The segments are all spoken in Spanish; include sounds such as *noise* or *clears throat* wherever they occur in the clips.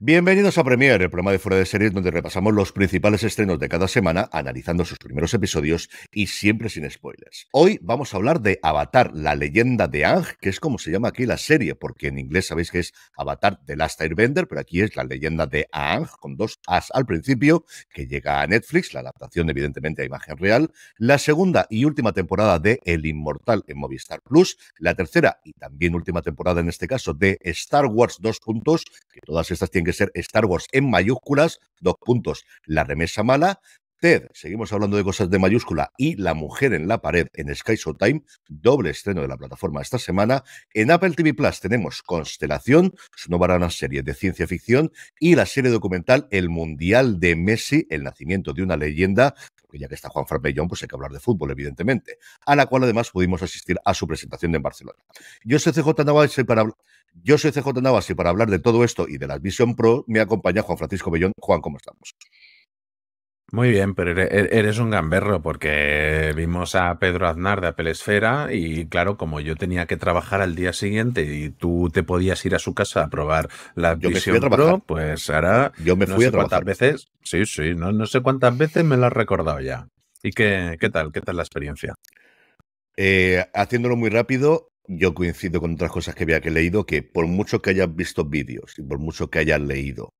Bienvenidos a Premiere, el programa de fuera de series donde repasamos los principales estrenos de cada semana, analizando sus primeros episodios y siempre sin spoilers. Hoy vamos a hablar de Avatar, la leyenda de Ang, que es como se llama aquí la serie, porque en inglés sabéis que es Avatar de Last Airbender, pero aquí es la leyenda de Ang, con dos As al principio, que llega a Netflix, la adaptación evidentemente a imagen real, la segunda y última temporada de El Inmortal en Movistar Plus, la tercera y también última temporada en este caso de Star Wars 2 Juntos, que todas estas tienen que ser Star Wars en mayúsculas, dos puntos, la remesa mala. Ted, seguimos hablando de cosas de mayúscula, y La Mujer en la Pared en Sky Showtime, doble estreno de la plataforma esta semana. En Apple TV Plus tenemos Constelación, su nueva serie de ciencia ficción, y la serie documental El Mundial de Messi, el nacimiento de una leyenda, que ya que está Juan Bellón, pues hay que hablar de fútbol, evidentemente, a la cual además pudimos asistir a su presentación en Barcelona. Yo soy CJ Navas y para, yo soy y para hablar de todo esto y de la Vision Pro me acompaña Juan Francisco Bellón. Juan, ¿cómo estamos? Muy bien, pero eres un gamberro porque vimos a Pedro Aznar de Apelesfera y claro, como yo tenía que trabajar al día siguiente y tú te podías ir a su casa a probar la visión pues ahora Yo me fui sé a cuántas veces, sí, sí, no, no sé cuántas veces me lo has recordado ya. ¿Y qué, qué tal? ¿Qué tal la experiencia? Eh, haciéndolo muy rápido, yo coincido con otras cosas que había que leído, que por mucho que hayas visto vídeos y por mucho que hayas leído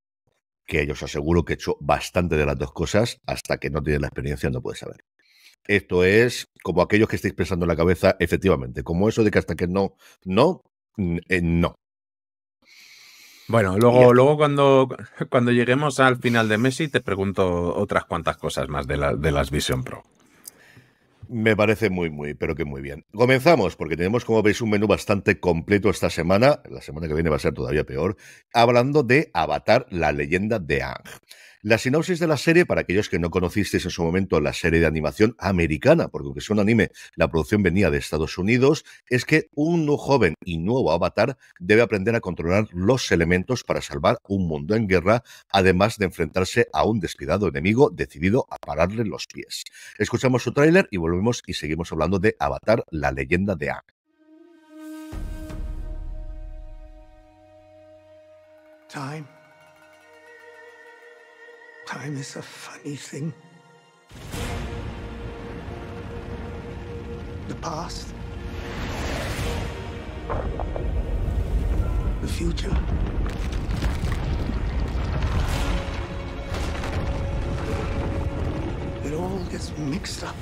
que yo os aseguro que he hecho bastante de las dos cosas, hasta que no tienes la experiencia no puedes saber. Esto es como aquellos que estáis pensando en la cabeza, efectivamente, como eso de que hasta que no, no, mm, eh, no. Bueno, luego, luego cuando, cuando lleguemos al final de Messi te pregunto otras cuantas cosas más de, de las Vision Pro. Me parece muy, muy, pero que muy bien. Comenzamos, porque tenemos, como veis, un menú bastante completo esta semana. La semana que viene va a ser todavía peor. Hablando de Avatar, la leyenda de Ang. La sinopsis de la serie, para aquellos que no conocisteis en su momento la serie de animación americana, porque aunque sea un anime, la producción venía de Estados Unidos, es que un joven y nuevo avatar debe aprender a controlar los elementos para salvar un mundo en guerra, además de enfrentarse a un despidado enemigo decidido a pararle los pies. Escuchamos su tráiler y volvemos y seguimos hablando de Avatar, la leyenda de Aang. Time. Time is a funny thing. The past. The future. It all gets mixed up.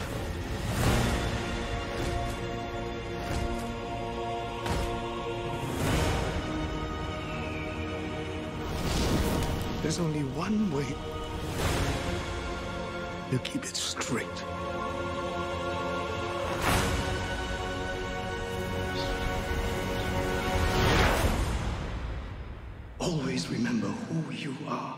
There's only one way you keep it straight. Always remember who you are.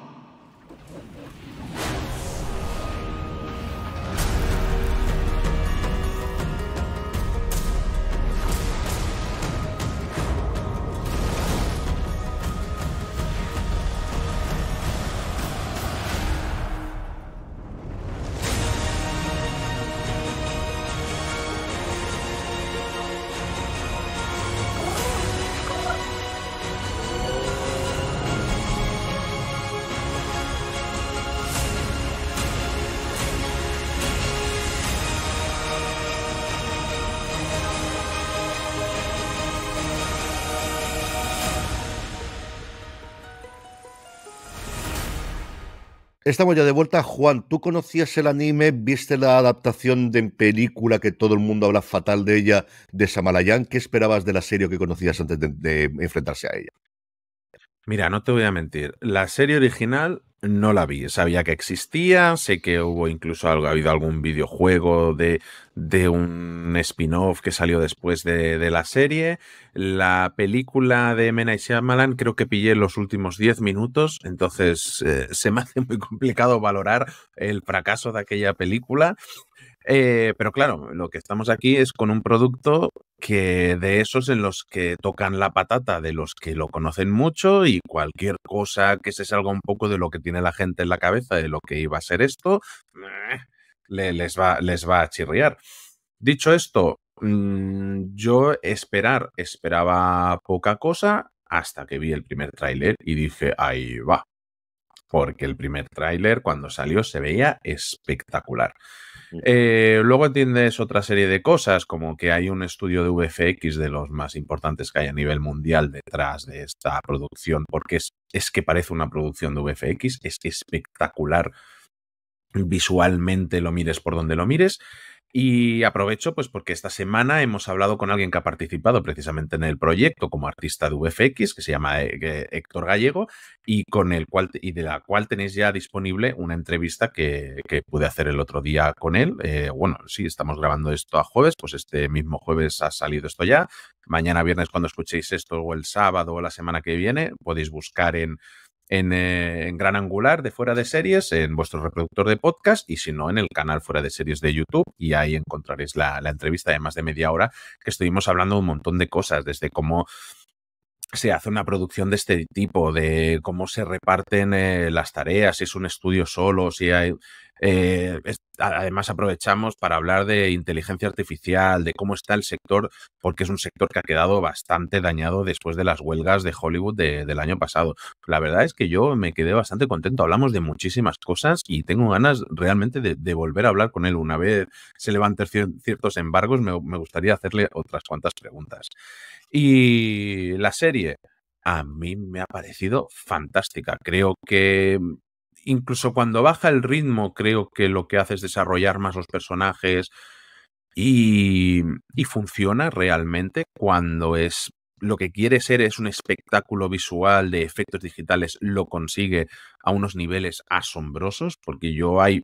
Estamos ya de vuelta. Juan, ¿tú conocías el anime? ¿Viste la adaptación de película que todo el mundo habla fatal de ella, de Samalayan? ¿Qué esperabas de la serie que conocías antes de enfrentarse a ella? Mira, no te voy a mentir. La serie original no la vi. Sabía que existía, sé que hubo incluso algo, ha habido algún videojuego de, de un spin-off que salió después de, la serie. La película de Mena y Shyamalan creo que pillé los últimos 10 minutos, entonces eh, se me hace muy complicado valorar el fracaso de aquella película. Eh, pero claro, lo que estamos aquí es con un producto que de esos en los que tocan la patata, de los que lo conocen mucho y cualquier cosa que se salga un poco de lo que tiene la gente en la cabeza de lo que iba a ser esto, les, va, les va a chirriar. Dicho esto, mm, yo esperar, esperaba poca cosa hasta que vi el primer tráiler y dije, ahí va. Porque el primer tráiler cuando salió se veía espectacular. Eh, luego entiendes otra serie de cosas, como que hay un estudio de VFX de los más importantes que hay a nivel mundial detrás de esta producción, porque es, es que parece una producción de VFX, es espectacular visualmente, lo mires por donde lo mires. Y aprovecho, pues, porque esta semana hemos hablado con alguien que ha participado precisamente en el proyecto como artista de VFX, que se llama eh, Héctor Gallego, y con el cual y de la cual tenéis ya disponible una entrevista que, pude hacer el otro día con él. Eh, bueno, sí, estamos grabando esto a jueves, pues este mismo jueves ha salido esto ya. Mañana viernes, cuando escuchéis esto, o el sábado o la semana que viene, podéis buscar en eh, en, Gran Angular de Fuera de Series, en vuestro reproductor de podcast y si no, en el canal Fuera de Series de YouTube y ahí encontraréis la, entrevista de más de media hora que estuvimos hablando un montón de cosas, desde cómo se hace una producción de este tipo, de cómo se reparten eh, las tareas, si es un estudio solo, si hay... Eh, además, aprovechamos para hablar de inteligencia artificial, de cómo está el sector, porque es un sector que ha quedado bastante dañado después de las huelgas de Hollywood del año pasado. La verdad es que yo me quedé bastante contento. Hablamos de muchísimas cosas y tengo ganas realmente de, volver a hablar con él. Una vez se levanten ciertos embargos, me gustaría hacerle otras cuantas preguntas. Y la serie a mí me ha parecido fantástica. Creo que incluso cuando baja el ritmo, creo que lo que hace es desarrollar más los personajes y, funciona realmente cuando es lo que quiere ser es un espectáculo visual de efectos digitales, lo consigue a unos niveles asombrosos, porque yo hay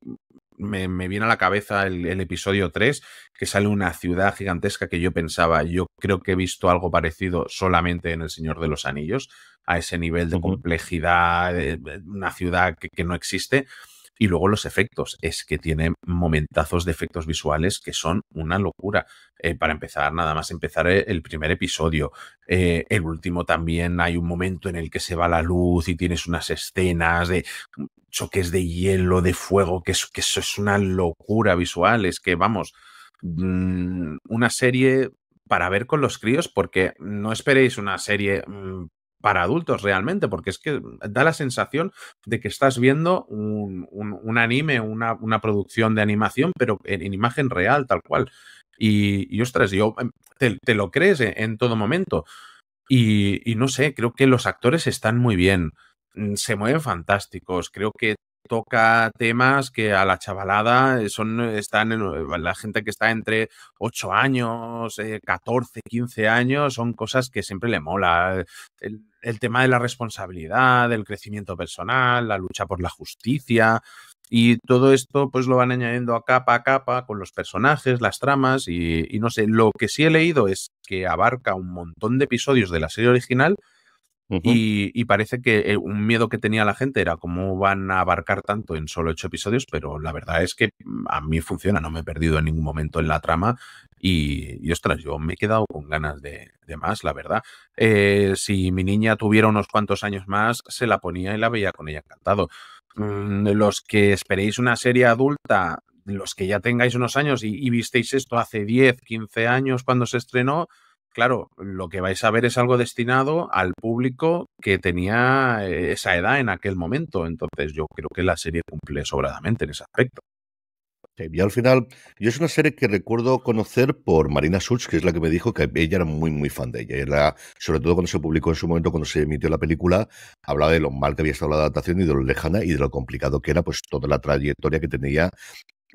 me, me, viene a la cabeza el, el, episodio 3, que sale una ciudad gigantesca que yo pensaba, yo creo que he visto algo parecido solamente en El Señor de los Anillos, a ese nivel de complejidad, eh, una ciudad que, que no existe. Y luego los efectos, es que tiene momentazos de efectos visuales que son una locura. Eh, para empezar, nada más empezar eh, el primer episodio. Eh, el último también hay un momento en el que se va la luz y tienes unas escenas de choques de hielo, de fuego, que, eso es una locura visual. Es que, vamos, mm, una serie para ver con los críos, porque no esperéis una serie mm, para adultos realmente, porque es que da la sensación de que estás viendo un, un, anime, una, una, producción de animación, pero en, imagen real, tal cual. Y, y ostras, yo em, te, lo crees eh, en, todo momento. Y, y, no sé, creo que los actores están muy bien, mm, se mueven fantásticos, creo que toca temas que a la chavalada eh, son, eh, están, la gente que está entre 8 años, 14, 15 años, son cosas que siempre le mola el tema de la responsabilidad, el crecimiento personal, la lucha por la justicia. Y todo esto pues lo van añadiendo a capa a capa con los personajes, las tramas y, no sé, lo que sí he leído es que abarca un montón de episodios de la serie original, y, parece que eh, un miedo que tenía la gente era cómo van a abarcar tanto en solo ocho episodios, pero la verdad es que mm, a mí funciona, no me he perdido en ningún momento en la trama y, ostras, yo me he quedado con ganas de, más, la verdad. Eh, si mi niña tuviera unos cuantos años más, se la ponía y la veía con ella encantado. Mm, los que esperéis una serie adulta, los que ya tengáis unos años y, y visteis esto hace 10, 15 años cuando se estrenó, claro, lo que vais a ver es algo destinado al público que tenía eh, esa edad en aquel momento. Entonces, yo creo que la serie cumple sobradamente en ese aspecto. y al final, yo es una serie que recuerdo conocer por Marina Schultz, que es la que me dijo que ella era muy, muy fan de ella. sobre todo cuando se publicó en su momento, cuando se emitió la película, hablaba de lo mal que había estado la adaptación y de lo lejana y de lo complicado que era, pues toda la trayectoria que tenía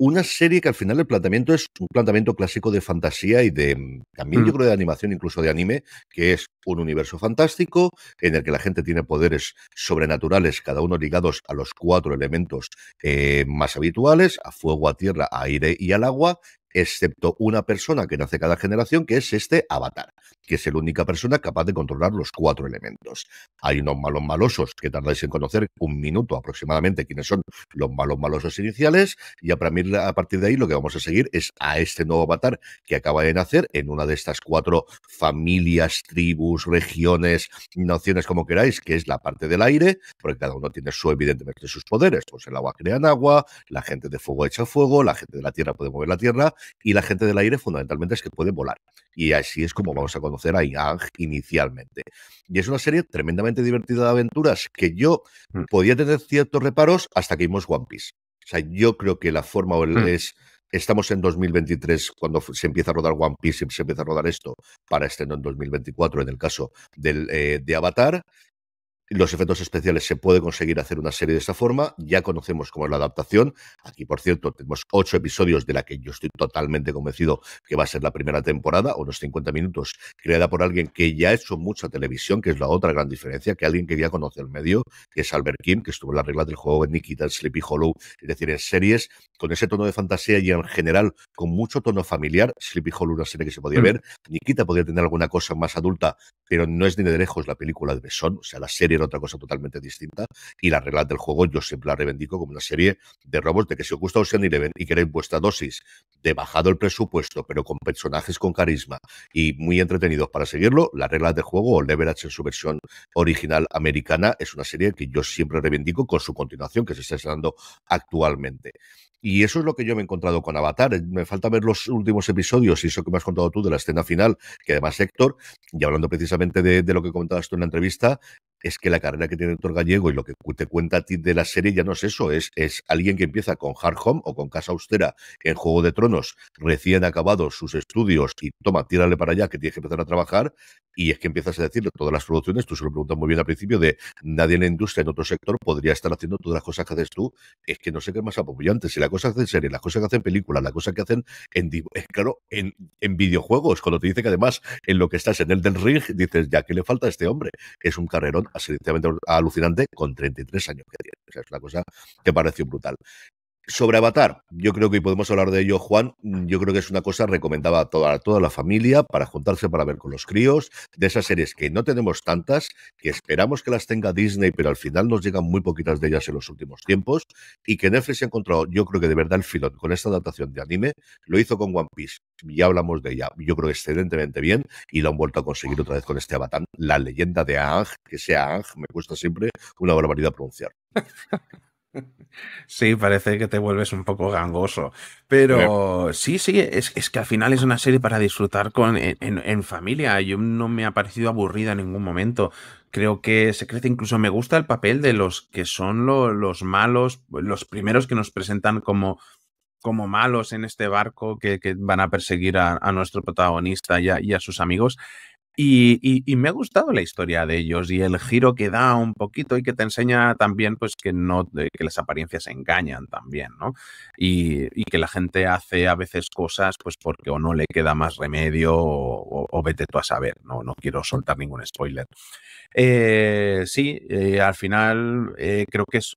una serie que al final el planteamiento es un planteamiento clásico de fantasía y de mm, también yo mm. creo de animación, incluso de anime, que es un universo fantástico en el que la gente tiene poderes sobrenaturales, cada uno ligados a los cuatro elementos eh, más habituales, a fuego, a tierra, a aire y al agua, excepto una persona que nace cada generación, que es este avatar, que es la única persona capaz de controlar los cuatro elementos. Hay unos malos malosos que tardáis en conocer un minuto aproximadamente quiénes son los malos malosos iniciales, y a partir de ahí lo que vamos a seguir es a este nuevo avatar que acaba de nacer en una de estas cuatro familias, tribus, regiones, naciones, como queráis, que es la parte del aire, porque cada uno tiene su, evidentemente, sus poderes. Pues el agua crea agua, la gente de fuego echa fuego, la gente de la tierra puede mover la tierra, y la gente del aire fundamentalmente es que puede volar. Y así es como vamos a conocer a Yang inicialmente. Y es una serie tremendamente divertida de aventuras que yo mm. podía tener ciertos reparos hasta que vimos One Piece. O sea, yo creo que la forma o el mm. es estamos en 2023 cuando se empieza a rodar One Piece, se empieza a rodar esto para estreno en 2024 en el caso del, eh, de Avatar los efectos especiales se puede conseguir hacer una serie de esa forma. Ya conocemos cómo es la adaptación. Aquí, por cierto, tenemos ocho episodios de la que yo estoy totalmente convencido que va a ser la primera temporada, unos 50 minutos, creada por alguien que ya ha hecho mucha televisión, que es la otra gran diferencia, que alguien que ya conoce el medio, que es Albert Kim, que estuvo en la regla del juego en Nikita, Sleepy Hollow, es decir, en series con ese tono de fantasía y en general con mucho tono familiar. Sleepy Hollow, una serie que se podía mm. ver. Nikita podría tener alguna cosa más adulta, pero no es ni de lejos la película de Besón o sea, la serie otra cosa totalmente distinta. Y las reglas del juego yo siempre las reivindico como una serie de robots de que si os gusta Ocean Eleven y queréis vuestra dosis de bajado el presupuesto, pero con personajes con carisma y muy entretenidos para seguirlo, las reglas del juego o Leverage en su versión original americana es una serie que yo siempre reivindico con su continuación que se está estrenando actualmente. Y eso es lo que yo me he encontrado con Avatar. Eh, me falta ver los últimos episodios y eso que me has contado tú de la escena final, que además Héctor, y hablando precisamente de lo que comentabas tú en la entrevista, es que la carrera que tiene Héctor Gallego y lo que te cuenta a ti de la serie ya no es eso, es, es alguien que empieza con Hard Home o con Casa Austera en Juego de Tronos, recién acabados sus estudios y toma, tírale para allá que tienes que empezar a trabajar y es que empiezas a decirle todas las producciones, tú se lo preguntas muy bien al principio, de nadie en la industria, en otro sector, podría estar haciendo todas las cosas que haces tú, es que no sé qué es más apabullante, si la cosa que hacen series, las cosas que hacen películas, la cosa que hacen en, claro, en, en videojuegos, cuando te dice que además en lo que estás en el del ring, dices, ya, ¿qué le falta a este hombre? Es un carrerón alucinante con 33 años que tiene. O es una cosa que pareció brutal. Sobre Avatar, yo creo que podemos hablar de ello, Juan. Yo creo que es una cosa recomendada a toda, toda, la familia para juntarse para ver con los críos, de esas series que no tenemos tantas, que esperamos que las tenga Disney, pero al final nos llegan muy poquitas de ellas en los últimos tiempos, y que Netflix ha encontrado, yo creo que de verdad el filón con esta adaptación de anime, lo hizo con One Piece, ya hablamos de ella, yo creo que excelentemente bien y lo han vuelto a conseguir otra vez con este abatán, la leyenda de Aang, que sea Aang, me cuesta siempre una barbaridad pronunciar. Sí, parece que te vuelves un poco gangoso. Pero eh. sí, sí, es, que al final es una serie para disfrutar con, en, familia. Yo no me ha parecido aburrida en ningún momento. Creo que se crece, incluso me gusta el papel de los que son los malos, los primeros que nos presentan como como malos en este barco que, van a perseguir a, nuestro protagonista y a, sus amigos. Y, me ha gustado la historia de ellos y el giro que da un poquito y que te enseña también pues que no que las apariencias engañan también, ¿no? Y, que la gente hace a veces cosas pues porque o no le queda más remedio o, vete tú a saber, no, no quiero soltar ningún spoiler. Eh, sí, eh, al final eh, creo que es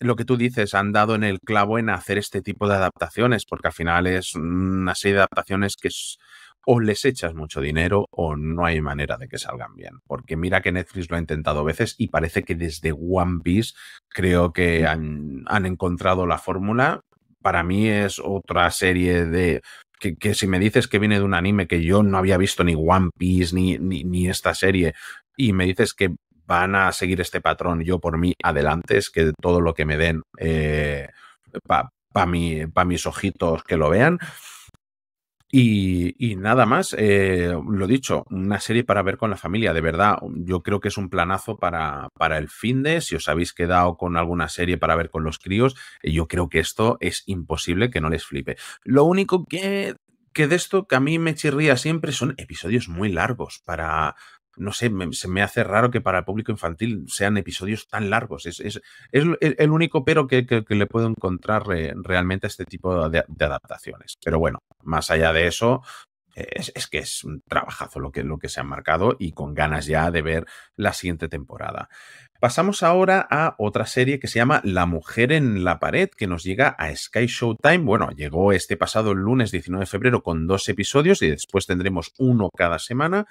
lo que tú dices, han dado en el clavo en hacer este tipo de adaptaciones, porque al final es una serie de adaptaciones que o les echas mucho dinero o no hay manera de que salgan bien. Porque mira que Netflix lo ha intentado veces y parece que desde One Piece creo que han, encontrado la fórmula. Para mí es otra serie de que, si me dices que viene de un anime que yo no había visto ni One Piece ni, ni, esta serie y me dices que van a seguir este patrón. Yo por mí, adelante, es que todo lo que me den eh, para mis ojitos que lo vean. Y, nada más, eh, lo dicho, una serie para ver con la familia, de verdad, yo creo que es un planazo para, para el fin de, si os habéis quedado con alguna serie para ver con los críos, eh, yo creo que esto es imposible que no les flipe. Lo único que, que de esto que a mí me chirría siempre son episodios muy largos para, no sé, se me hace raro que para el público infantil sean episodios tan largos. Es, es, e, el único pero que, le puedo encontrar realmente a este tipo de, adaptaciones. Pero bueno, más allá de eso, es, que es un trabajazo lo que, lo que se ha marcado y con ganas ya de ver la siguiente temporada. Pasamos ahora a otra serie que se llama La mujer en la pared, que nos llega a Sky Showtime. Bueno, llegó este pasado lunes 19 de febrero con dos episodios y después tendremos uno cada semana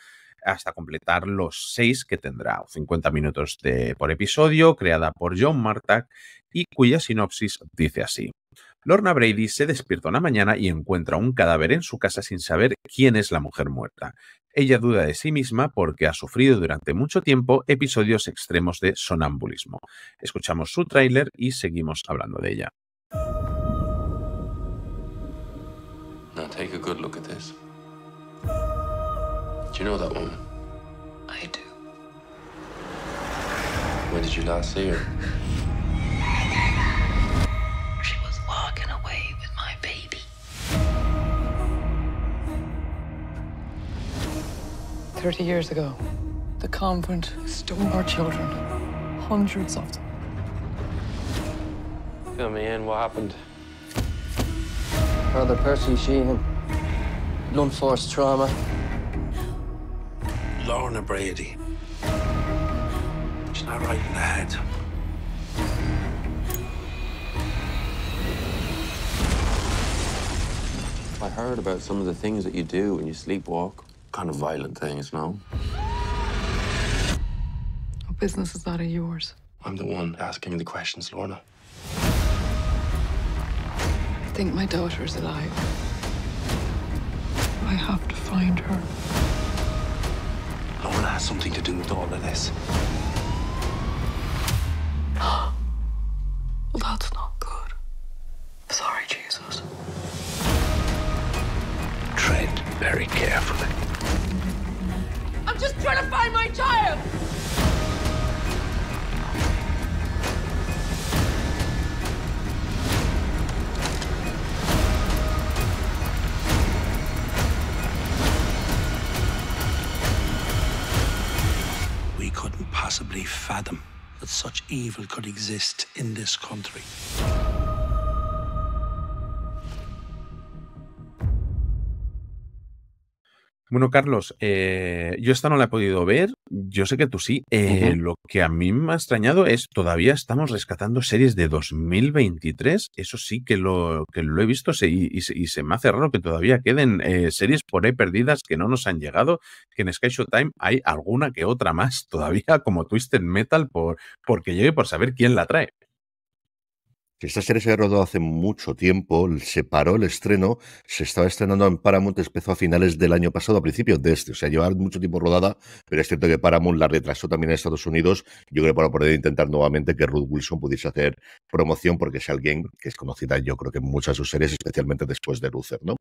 hasta completar los seis que tendrá 50 minutos de, por episodio, creada por John Martak y cuya sinopsis dice así. Lorna Brady se despierta una mañana y encuentra un cadáver en su casa sin saber quién es la mujer muerta. Ella duda de sí misma porque ha sufrido durante mucho tiempo episodios extremos de sonambulismo. Escuchamos su tráiler y seguimos hablando de ella. Do you know that woman? I do. When did you last see her? She was walking away with my baby. Thirty years ago, the convent stole our children. Hundreds of them. Fill me in, what happened? Father Percy Sheehan, blunt force trauma, Lorna Brady. She's not right in the head. I heard about some of the things that you do when you sleepwalk. Kind of violent things, no? What business is that of yours? I'm the one asking the questions, Lorna. I think my daughter is alive. I have to find her something to do with all of this. evil could exist in this country. Bueno, Carlos, eh, yo esta no la he podido ver, yo sé que tú sí. Eh, lo que a mí me ha extrañado es todavía estamos rescatando series de 2023, eso sí que lo, que lo he visto se, y, se me hace raro que todavía queden eh, series por ahí perdidas que no nos han llegado, que en Sky Showtime hay alguna que otra más *laughs* todavía como Twisted Metal por, porque llegue por saber quién la trae. Esta serie se había rodado hace mucho tiempo, se paró el estreno, se estaba estrenando en Paramount, empezó a finales del año pasado, a principios de este, o sea, llevaba mucho tiempo rodada, pero es cierto que Paramount la retrasó también en Estados Unidos, yo creo que para poder intentar nuevamente que Ruth Wilson pudiese hacer promoción, porque es alguien que es conocida yo creo que en muchas de sus series, especialmente después de Luther, ¿no?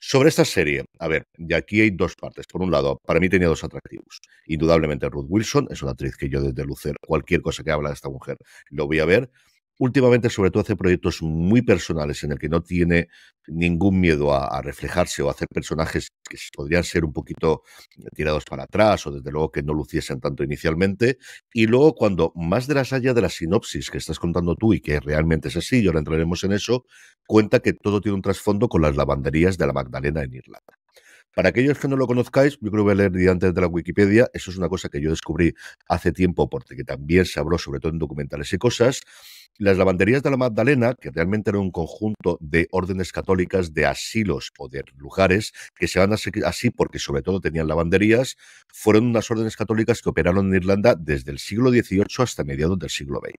Sobre esta serie, a ver, de aquí hay dos partes. Por un lado, para mí tenía dos atractivos. Indudablemente Ruth Wilson, es una actriz que yo desde Luther, cualquier cosa que habla de esta mujer, lo voy a ver últimamente sobre todo hace proyectos muy personales en el que no tiene ningún miedo a, reflejarse o hacer personajes que podrían ser un poquito tirados para atrás o desde luego que no luciesen tanto inicialmente y luego cuando más de las haya de la sinopsis que estás contando tú y que realmente es así y ahora entraremos en eso cuenta que todo tiene un trasfondo con las lavanderías de la Magdalena en Irlanda para aquellos que no lo conozcáis, yo creo que voy antes de la Wikipedia. Eso es una cosa que yo descubrí hace tiempo, porque también se habló sobre todo en documentales y cosas. Las lavanderías de la Magdalena, que realmente eran un conjunto de órdenes católicas, de asilos o de lugares que se van así porque sobre todo tenían lavanderías, fueron unas órdenes católicas que operaron en Irlanda desde el siglo XVIII hasta mediados del siglo XX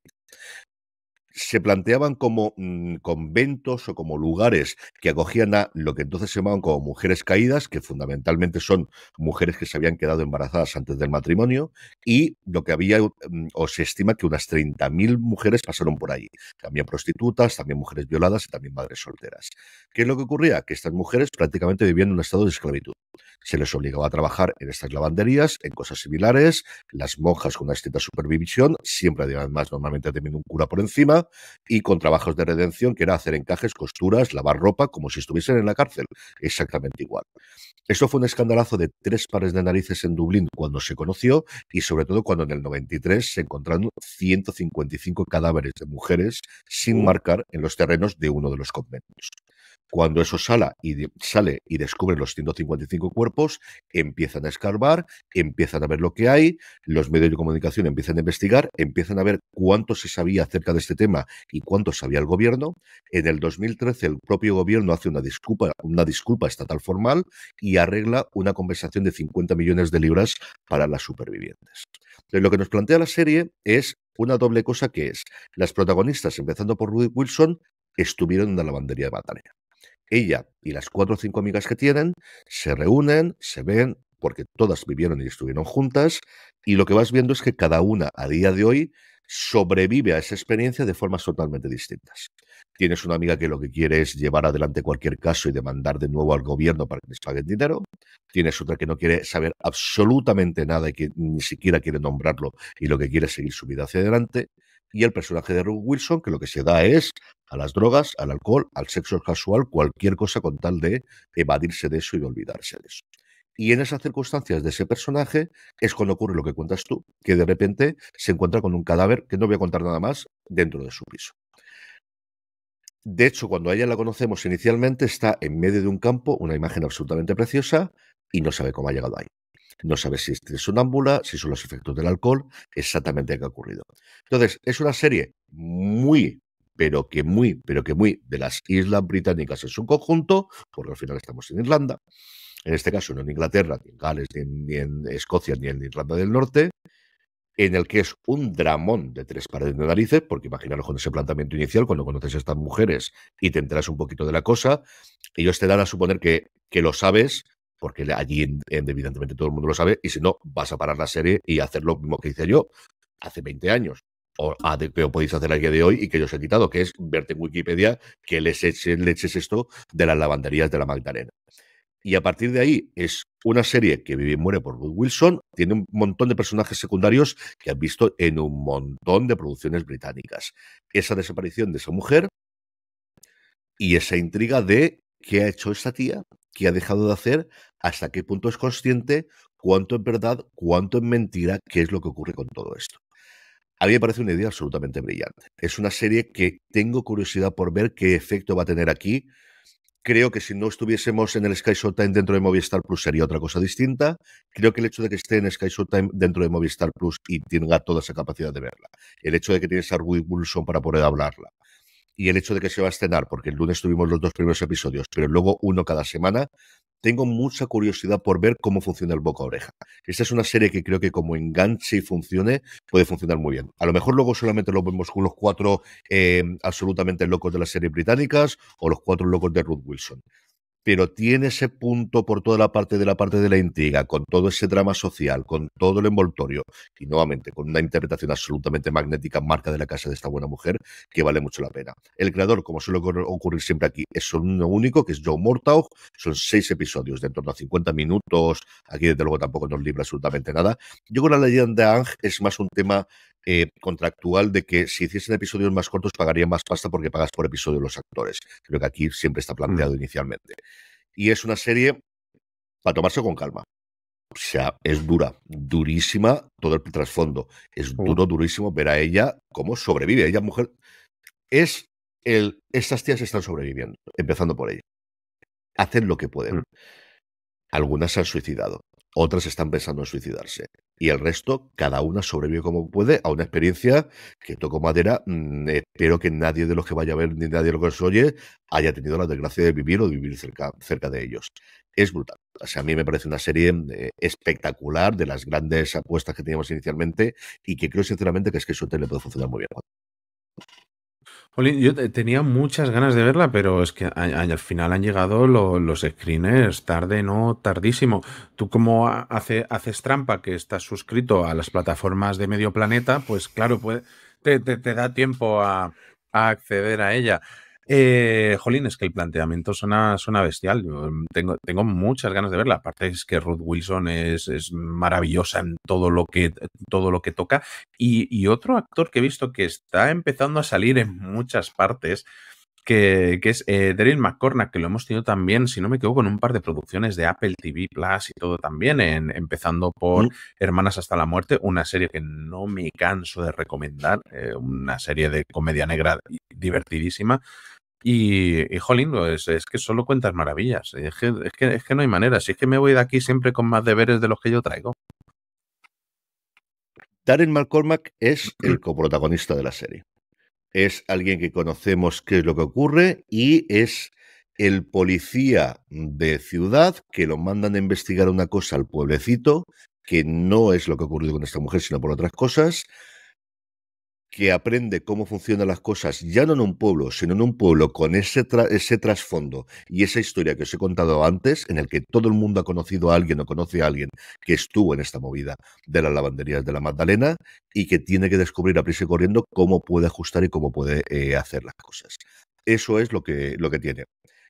se planteaban como mm, conventos o como lugares que acogían a lo que entonces se llamaban como mujeres caídas, que fundamentalmente son mujeres que se habían quedado embarazadas antes del matrimonio, y lo que había, mm, o se estima que unas 30.000 mujeres pasaron por allí. También prostitutas, también mujeres violadas y también madres solteras. ¿Qué es lo que ocurría? Que estas mujeres prácticamente vivían en un estado de esclavitud. Se les obligaba a trabajar en estas lavanderías, en cosas similares, las monjas con una estricta supervisión, siempre además normalmente teniendo un cura por encima, y con trabajos de redención, que era hacer encajes, costuras, lavar ropa, como si estuviesen en la cárcel, exactamente igual. Eso fue un escandalazo de tres pares de narices en Dublín cuando se conoció y sobre todo cuando en el 93 se encontraron 155 cadáveres de mujeres sin mm. marcar en los terrenos de uno de los conventos. Cuando eso sale y, sale y descubren los 155 cuerpos, empiezan a escarbar, empiezan a ver lo que hay, los medios de comunicación empiezan a investigar, empiezan a ver cuánto se sabía acerca de este tema y cuánto sabía el gobierno. En el 2013 el propio gobierno hace una disculpa, una disculpa estatal formal y arregla una compensación de 50 millones de libras para las supervivientes. Entonces, lo que nos plantea la serie es una doble cosa que es, las protagonistas, empezando por Rudy Wilson, estuvieron en la lavandería de batalla ella y las cuatro o cinco amigas que tienen se reúnen, se ven, porque todas vivieron y estuvieron juntas, y lo que vas viendo es que cada una a día de hoy sobrevive a esa experiencia de formas totalmente distintas. Tienes una amiga que lo que quiere es llevar adelante cualquier caso y demandar de nuevo al gobierno para que les paguen dinero. Tienes otra que no quiere saber absolutamente nada y que ni siquiera quiere nombrarlo y lo que quiere es seguir su vida hacia adelante y el personaje de Ruth Wilson, que lo que se da es a las drogas, al alcohol, al sexo casual, cualquier cosa con tal de evadirse de eso y de olvidarse de eso. Y en esas circunstancias de ese personaje es cuando ocurre lo que cuentas tú, que de repente se encuentra con un cadáver, que no voy a contar nada más, dentro de su piso. De hecho, cuando ella la conocemos inicialmente, está en medio de un campo, una imagen absolutamente preciosa, y no sabe cómo ha llegado ahí no sabes si es una ámbula, si son los efectos del alcohol, exactamente qué ha ocurrido. Entonces, es una serie muy pero que muy, pero que muy de las islas británicas en su conjunto, porque al final estamos en Irlanda, en este caso no en Inglaterra, ni en Gales, ni en, Escocia, ni en Irlanda del Norte, en el que es un dramón de tres paredes de narices, porque imaginaros con ese planteamiento inicial, cuando conoces a estas mujeres y te enteras un poquito de la cosa, ellos te dan a suponer que lo sabes, porque allí evidentemente todo el mundo lo sabe, y si no, vas a parar la serie y hacer lo mismo que hice yo hace 20 años. O que podéis hacer al día de hoy y que yo os he quitado, que es verte en Wikipedia que les eches, le esto de las lavanderías de la Magdalena. Y a partir de ahí es una serie que vive y muere por Wood Wilson, tiene un montón de personajes secundarios que han visto en un montón de producciones británicas. Esa desaparición de esa mujer y esa intriga de qué ha hecho esta tía, qué ha dejado de hacer, hasta qué punto es consciente, cuánto es verdad, cuánto es mentira, qué es lo que ocurre con todo esto. A mí me parece una idea absolutamente brillante. Es una serie que tengo curiosidad por ver qué efecto va a tener aquí. Creo que si no estuviésemos en el Sky Showtime dentro de Movistar Plus sería otra cosa distinta. Creo que el hecho de que esté en Sky Showtime dentro de Movistar Plus y tenga toda esa capacidad de verla. El hecho de que tienes a Rui Wilson para poder hablarla y el hecho de que se va a estrenar, porque el lunes tuvimos los dos primeros episodios, pero luego uno cada semana, tengo mucha curiosidad por ver cómo funciona el boca a oreja. Esta es una serie que creo que como enganche y funcione, puede funcionar muy bien. A lo mejor luego solamente lo vemos con los cuatro eh, absolutamente locos de las series británicas o los cuatro locos de Ruth Wilson pero tiene ese punto por toda la parte de la parte de la intriga, con todo ese drama social, con todo el envoltorio, y nuevamente con una interpretación absolutamente magnética, marca de la casa de esta buena mujer, que vale mucho la pena. El creador, como suele ocurrir siempre aquí, es uno único, que es Joe Mortaugh, son seis episodios de en torno a 50 minutos, aquí desde luego tampoco nos libra absolutamente nada. Yo con la leyenda de Ang es más un tema eh, contractual de que si hiciesen episodios más cortos pagaría más pasta porque pagas por episodio los actores. Creo que aquí siempre está mm. planteado inicialmente. Y es una serie para tomarse con calma. O sea, es dura, durísima todo el trasfondo. Es mm. duro, durísimo ver a ella cómo sobrevive. Ella, mujer, es el. Estas tías están sobreviviendo, empezando por ella. Hacen lo que pueden. Mm. Algunas se han suicidado, otras están pensando en suicidarse. Y el resto, cada una sobrevive como puede a una experiencia que toco madera. Mm, espero que nadie de los que vaya a ver ni nadie de los que os oye haya tenido la desgracia de vivir o de vivir cerca, cerca de ellos. Es brutal. O sea, a mí me parece una serie mm, eh, espectacular de las grandes apuestas que teníamos inicialmente y que creo sinceramente que es que Suerte le puede funcionar muy bien yo tenía muchas ganas de verla, pero es que al final han llegado los screeners tarde, no tardísimo. Tú como hace, haces trampa que estás suscrito a las plataformas de medio planeta, pues claro, te, te, te da tiempo a, a acceder a ella. Eh, jolín, es que el planteamiento suena, suena bestial. Em, tengo, tengo muchas ganas de verla. Aparte es que Ruth Wilson es, es maravillosa en todo lo que, todo lo que toca. Y, otro actor que he visto que está empezando a salir en muchas partes, que, es eh, Daryl McCormack, que lo hemos tenido también, si no me equivoco, en un par de producciones de Apple TV Plus y todo también, empezando por Hermanas hasta la muerte, una serie que no me canso de recomendar, eh, una serie de comedia negra divertidísima. Y, y jolín, pues, es que solo cuentas maravillas. Es que, es que no hay manera. Si es que me voy de aquí siempre con más deberes de los que yo traigo. Darren McCormack es *clears throat* el coprotagonista de la serie. Es alguien que conocemos qué es lo que ocurre y es el policía de ciudad que lo mandan a investigar una cosa al pueblecito, que no es lo que ha ocurrido con esta mujer, sino por otras cosas que aprende cómo funcionan las cosas, ya no en un pueblo, sino en un pueblo con ese, trasfondo y esa historia que os he contado antes, en el que todo el mundo ha conocido a alguien o conoce a alguien que estuvo en esta movida de las lavanderías de la Magdalena y que tiene que descubrir a prisa y corriendo cómo puede ajustar y cómo puede eh, hacer las cosas. Eso es lo que, lo que tiene.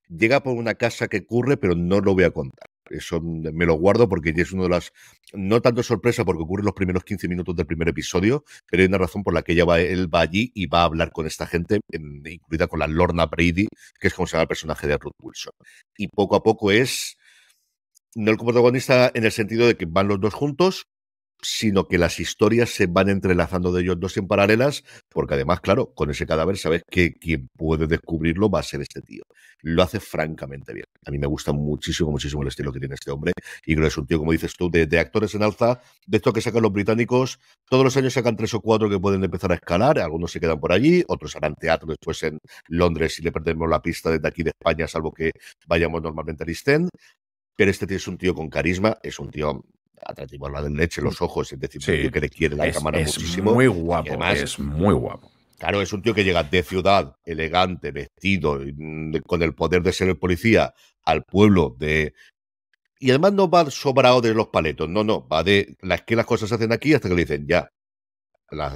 Llega por una casa que curre, pero no lo voy a contar. Eso me lo guardo porque es una de las. No tanto sorpresa porque ocurre los primeros 15 minutos del primer episodio, pero hay una razón por la que ya va, él va allí y va a hablar con esta gente, incluida con la Lorna Brady, que es como se llama el personaje de Ruth Wilson. Y poco a poco es. No el protagonista en el sentido de que van los dos juntos, sino que las historias se van entrelazando de ellos dos en paralelas, porque además, claro, con ese cadáver sabes que quien puede descubrirlo va a ser este tío. Lo hace francamente bien. A mí me gusta muchísimo, muchísimo el estilo que tiene este hombre, y creo que es un tío, como dices tú, de, actores en alza, de esto que sacan los británicos, todos los años sacan tres o cuatro que pueden empezar a escalar, algunos se quedan por allí, otros harán teatro después en Londres y le perdemos la pista desde aquí de España, salvo que vayamos normalmente a East pero este tío es un tío con carisma, es un tío atractivo la leche, los ojos, es decir, que le quiere la cámara es Muy guapo, es muy guapo. Claro, es un tío que llega de ciudad, elegante, vestido, mm, con el poder de ser el policía, al pueblo de. Y además no va sobrado de los paletos, no, no, va de las que las cosas se hacen aquí hasta que le dicen ya. Las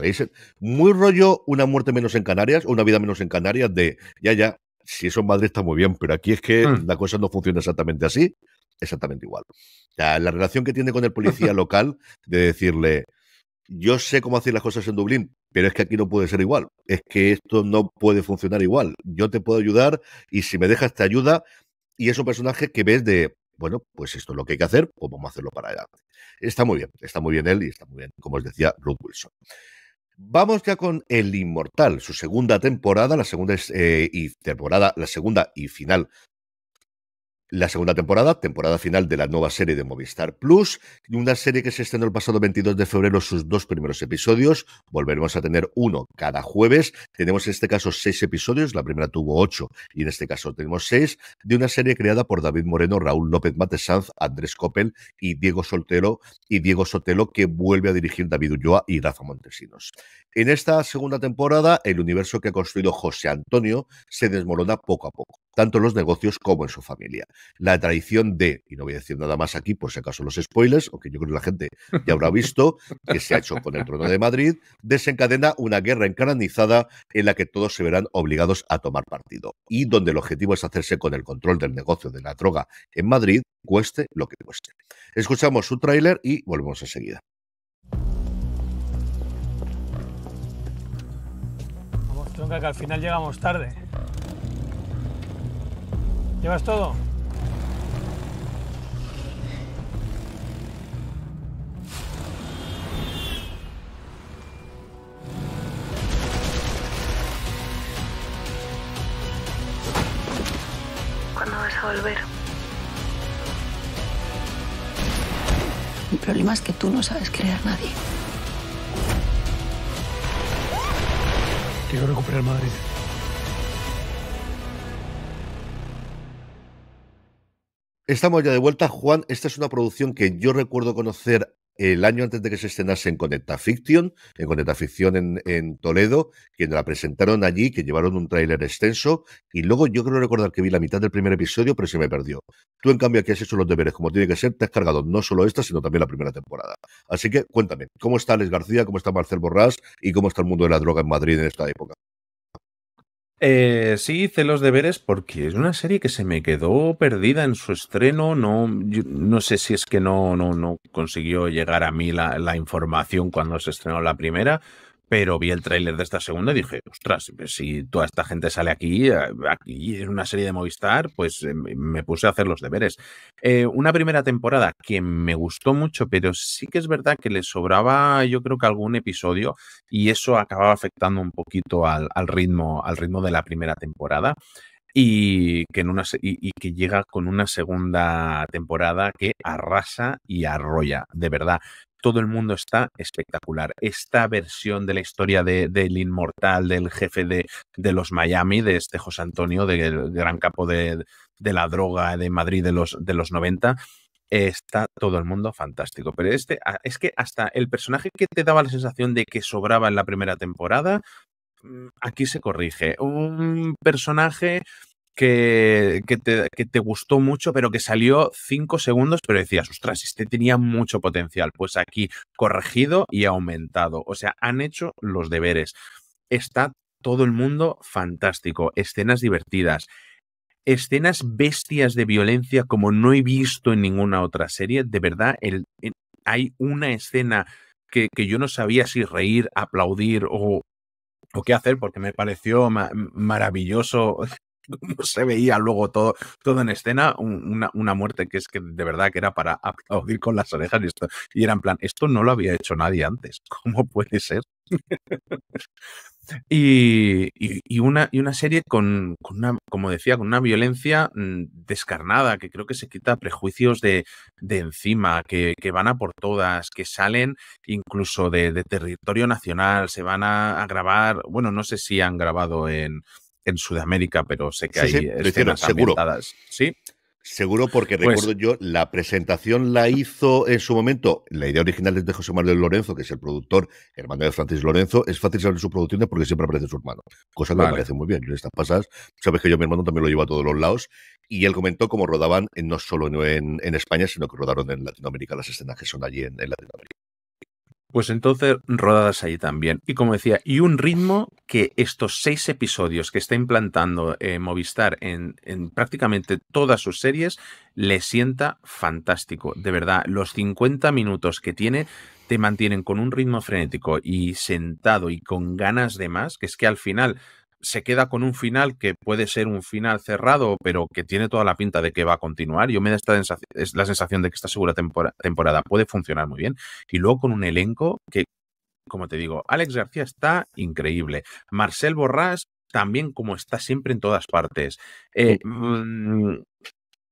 Muy rollo una muerte menos en Canarias, O una vida menos en Canarias, de ya, ya, si eso en Madrid está muy bien, pero aquí es que hmm. la cosa no funciona exactamente así exactamente igual. la relación que tiene con el *laughs* policía local de decirle, yo sé cómo hacer las cosas en Dublín, pero es que aquí no puede ser igual. Es que esto no puede funcionar igual. Yo te puedo ayudar y si me dejas te ayuda. Y es un personaje que ves de, bueno, pues esto es lo que hay que hacer, pues vamos a hacerlo para allá. Está muy bien, está muy bien él y está muy bien, como os decía, Ruth Wilson. Vamos ya con El Inmortal, su segunda temporada, la segunda eh, y temporada, la segunda y final la segunda temporada, temporada final de la nueva serie de Movistar Plus, una serie que se estrenó el pasado 22 de febrero sus dos primeros episodios. Volveremos a tener uno cada jueves. Tenemos en este caso seis episodios, la primera tuvo ocho y en este caso tenemos seis, de una serie creada por David Moreno, Raúl López Matesanz, Andrés Coppel y Diego Soltero, y Diego Sotelo, que vuelve a dirigir David Ulloa y Rafa Montesinos. En esta segunda temporada, el universo que ha construido José Antonio se desmorona poco a poco, tanto en los negocios como en su familia. La traición de, y no voy a decir nada más aquí por si acaso los spoilers, aunque yo creo que la gente ya habrá visto, que se ha hecho con el trono de Madrid, desencadena una guerra encarnizada en la que todos se verán obligados a tomar partido y donde el objetivo es hacerse con el control del negocio de la droga en Madrid, cueste lo que cueste. Escuchamos su tráiler y volvemos enseguida. Vamos, tronca, que al final llegamos tarde. ¿Llevas todo? ¿Cuándo vas a volver? El problema es que tú no sabes creer a nadie. Quiero recuperar Madrid. Estamos ya de vuelta, Juan. Esta es una producción que yo recuerdo conocer el año antes de que se estrenase en Conecta Fiction, en Conecta Fiction en, en, Toledo, quien la presentaron allí, que llevaron un tráiler extenso, y luego yo creo recordar que vi la mitad del primer episodio, pero se me perdió. Tú, en cambio, aquí has hecho los deberes como tiene que ser, te has cargado no solo esta, sino también la primera temporada. Así que cuéntame, ¿cómo está Alex García, cómo está Marcel Borrás y cómo está el mundo de la droga en Madrid en esta época? Eh, sí, hice los deberes porque es una serie que se me quedó perdida en su estreno. No, no sé si es que no, no, no consiguió llegar a mí la información cuando se estrenó la primera pero vi el tráiler de esta segunda y dije, ostras, si toda esta gente sale aquí, eh, aquí es una serie de Movistar, pues eh, me puse a hacer los deberes. Eh, una primera temporada que me gustó mucho, pero sí que es verdad que le sobraba, yo creo que algún episodio, y eso acababa afectando un poquito al, ritmo, al ritmo de la primera temporada y que, y, que llega con una segunda temporada que arrasa y arrolla, de verdad todo el mundo está espectacular. Esta versión de la historia del de, inmortal, del jefe de, de, los Miami, de este José Antonio, del gran capo de, la droga de Madrid de los, de los 90, está todo el mundo fantástico. Pero este, es que hasta el personaje que te daba la sensación de que sobraba en la primera temporada, mm, aquí se corrige. Un personaje que, te, gustó mucho, pero que salió cinco segundos, pero decías, ostras, este tenía mucho potencial. Pues aquí, corregido y aumentado. O sea, han hecho los deberes. Está todo el mundo fantástico. Escenas divertidas. Escenas bestias de violencia como no he visto en ninguna otra serie. De verdad, el, hay una escena que, yo no sabía si reír, aplaudir o, o qué hacer, porque me pareció maravilloso *laughs* se veía luego todo, todo en escena, una, una, muerte que es que de verdad que era para *laughs* aplaudir con las orejas y esto, y era en plan, esto no lo había hecho nadie antes, *laughs* ¿cómo puede ser? y, una, y una serie con, una, como decía, con una violencia mm, descarnada, que creo que se quita prejuicios de, encima, que, que, van a por todas, que salen incluso de, territorio nacional, se van a grabar, bueno, no sé si han grabado en, en Sudamérica, pero sé que hay escenas seguro. Sí. Seguro porque pues recuerdo yo, la presentación la hizo en su momento, la idea original es de José Manuel Lorenzo, que es el productor, hermano de Francis Lorenzo, es fácil saber sus producciones porque siempre aparece su hermano, cosa que me parece muy bien. Yo estas pasas, sabes que yo mi hermano también lo llevo a todos los lados, y él comentó cómo rodaban eh, no solo en, España, sino que rodaron en Latinoamérica las escenas que son allí en Latinoamérica. Pues entonces, rodadas ahí también. Y como decía, y un ritmo que estos seis episodios que está implantando eh, Movistar en, en, prácticamente todas sus series le sienta fantástico. De verdad, los 50 minutos que tiene te mantienen con un ritmo frenético y sentado y con ganas de más, que es que al final se queda con un final que puede ser un final cerrado, pero que tiene toda la pinta de que va a continuar. Yo me da esta la sensación de que esta segunda temporada puede funcionar muy bien. Y luego con un elenco que, como te digo, Alex García está increíble. Marcel Borrás también como está siempre en todas partes. Eh, mm,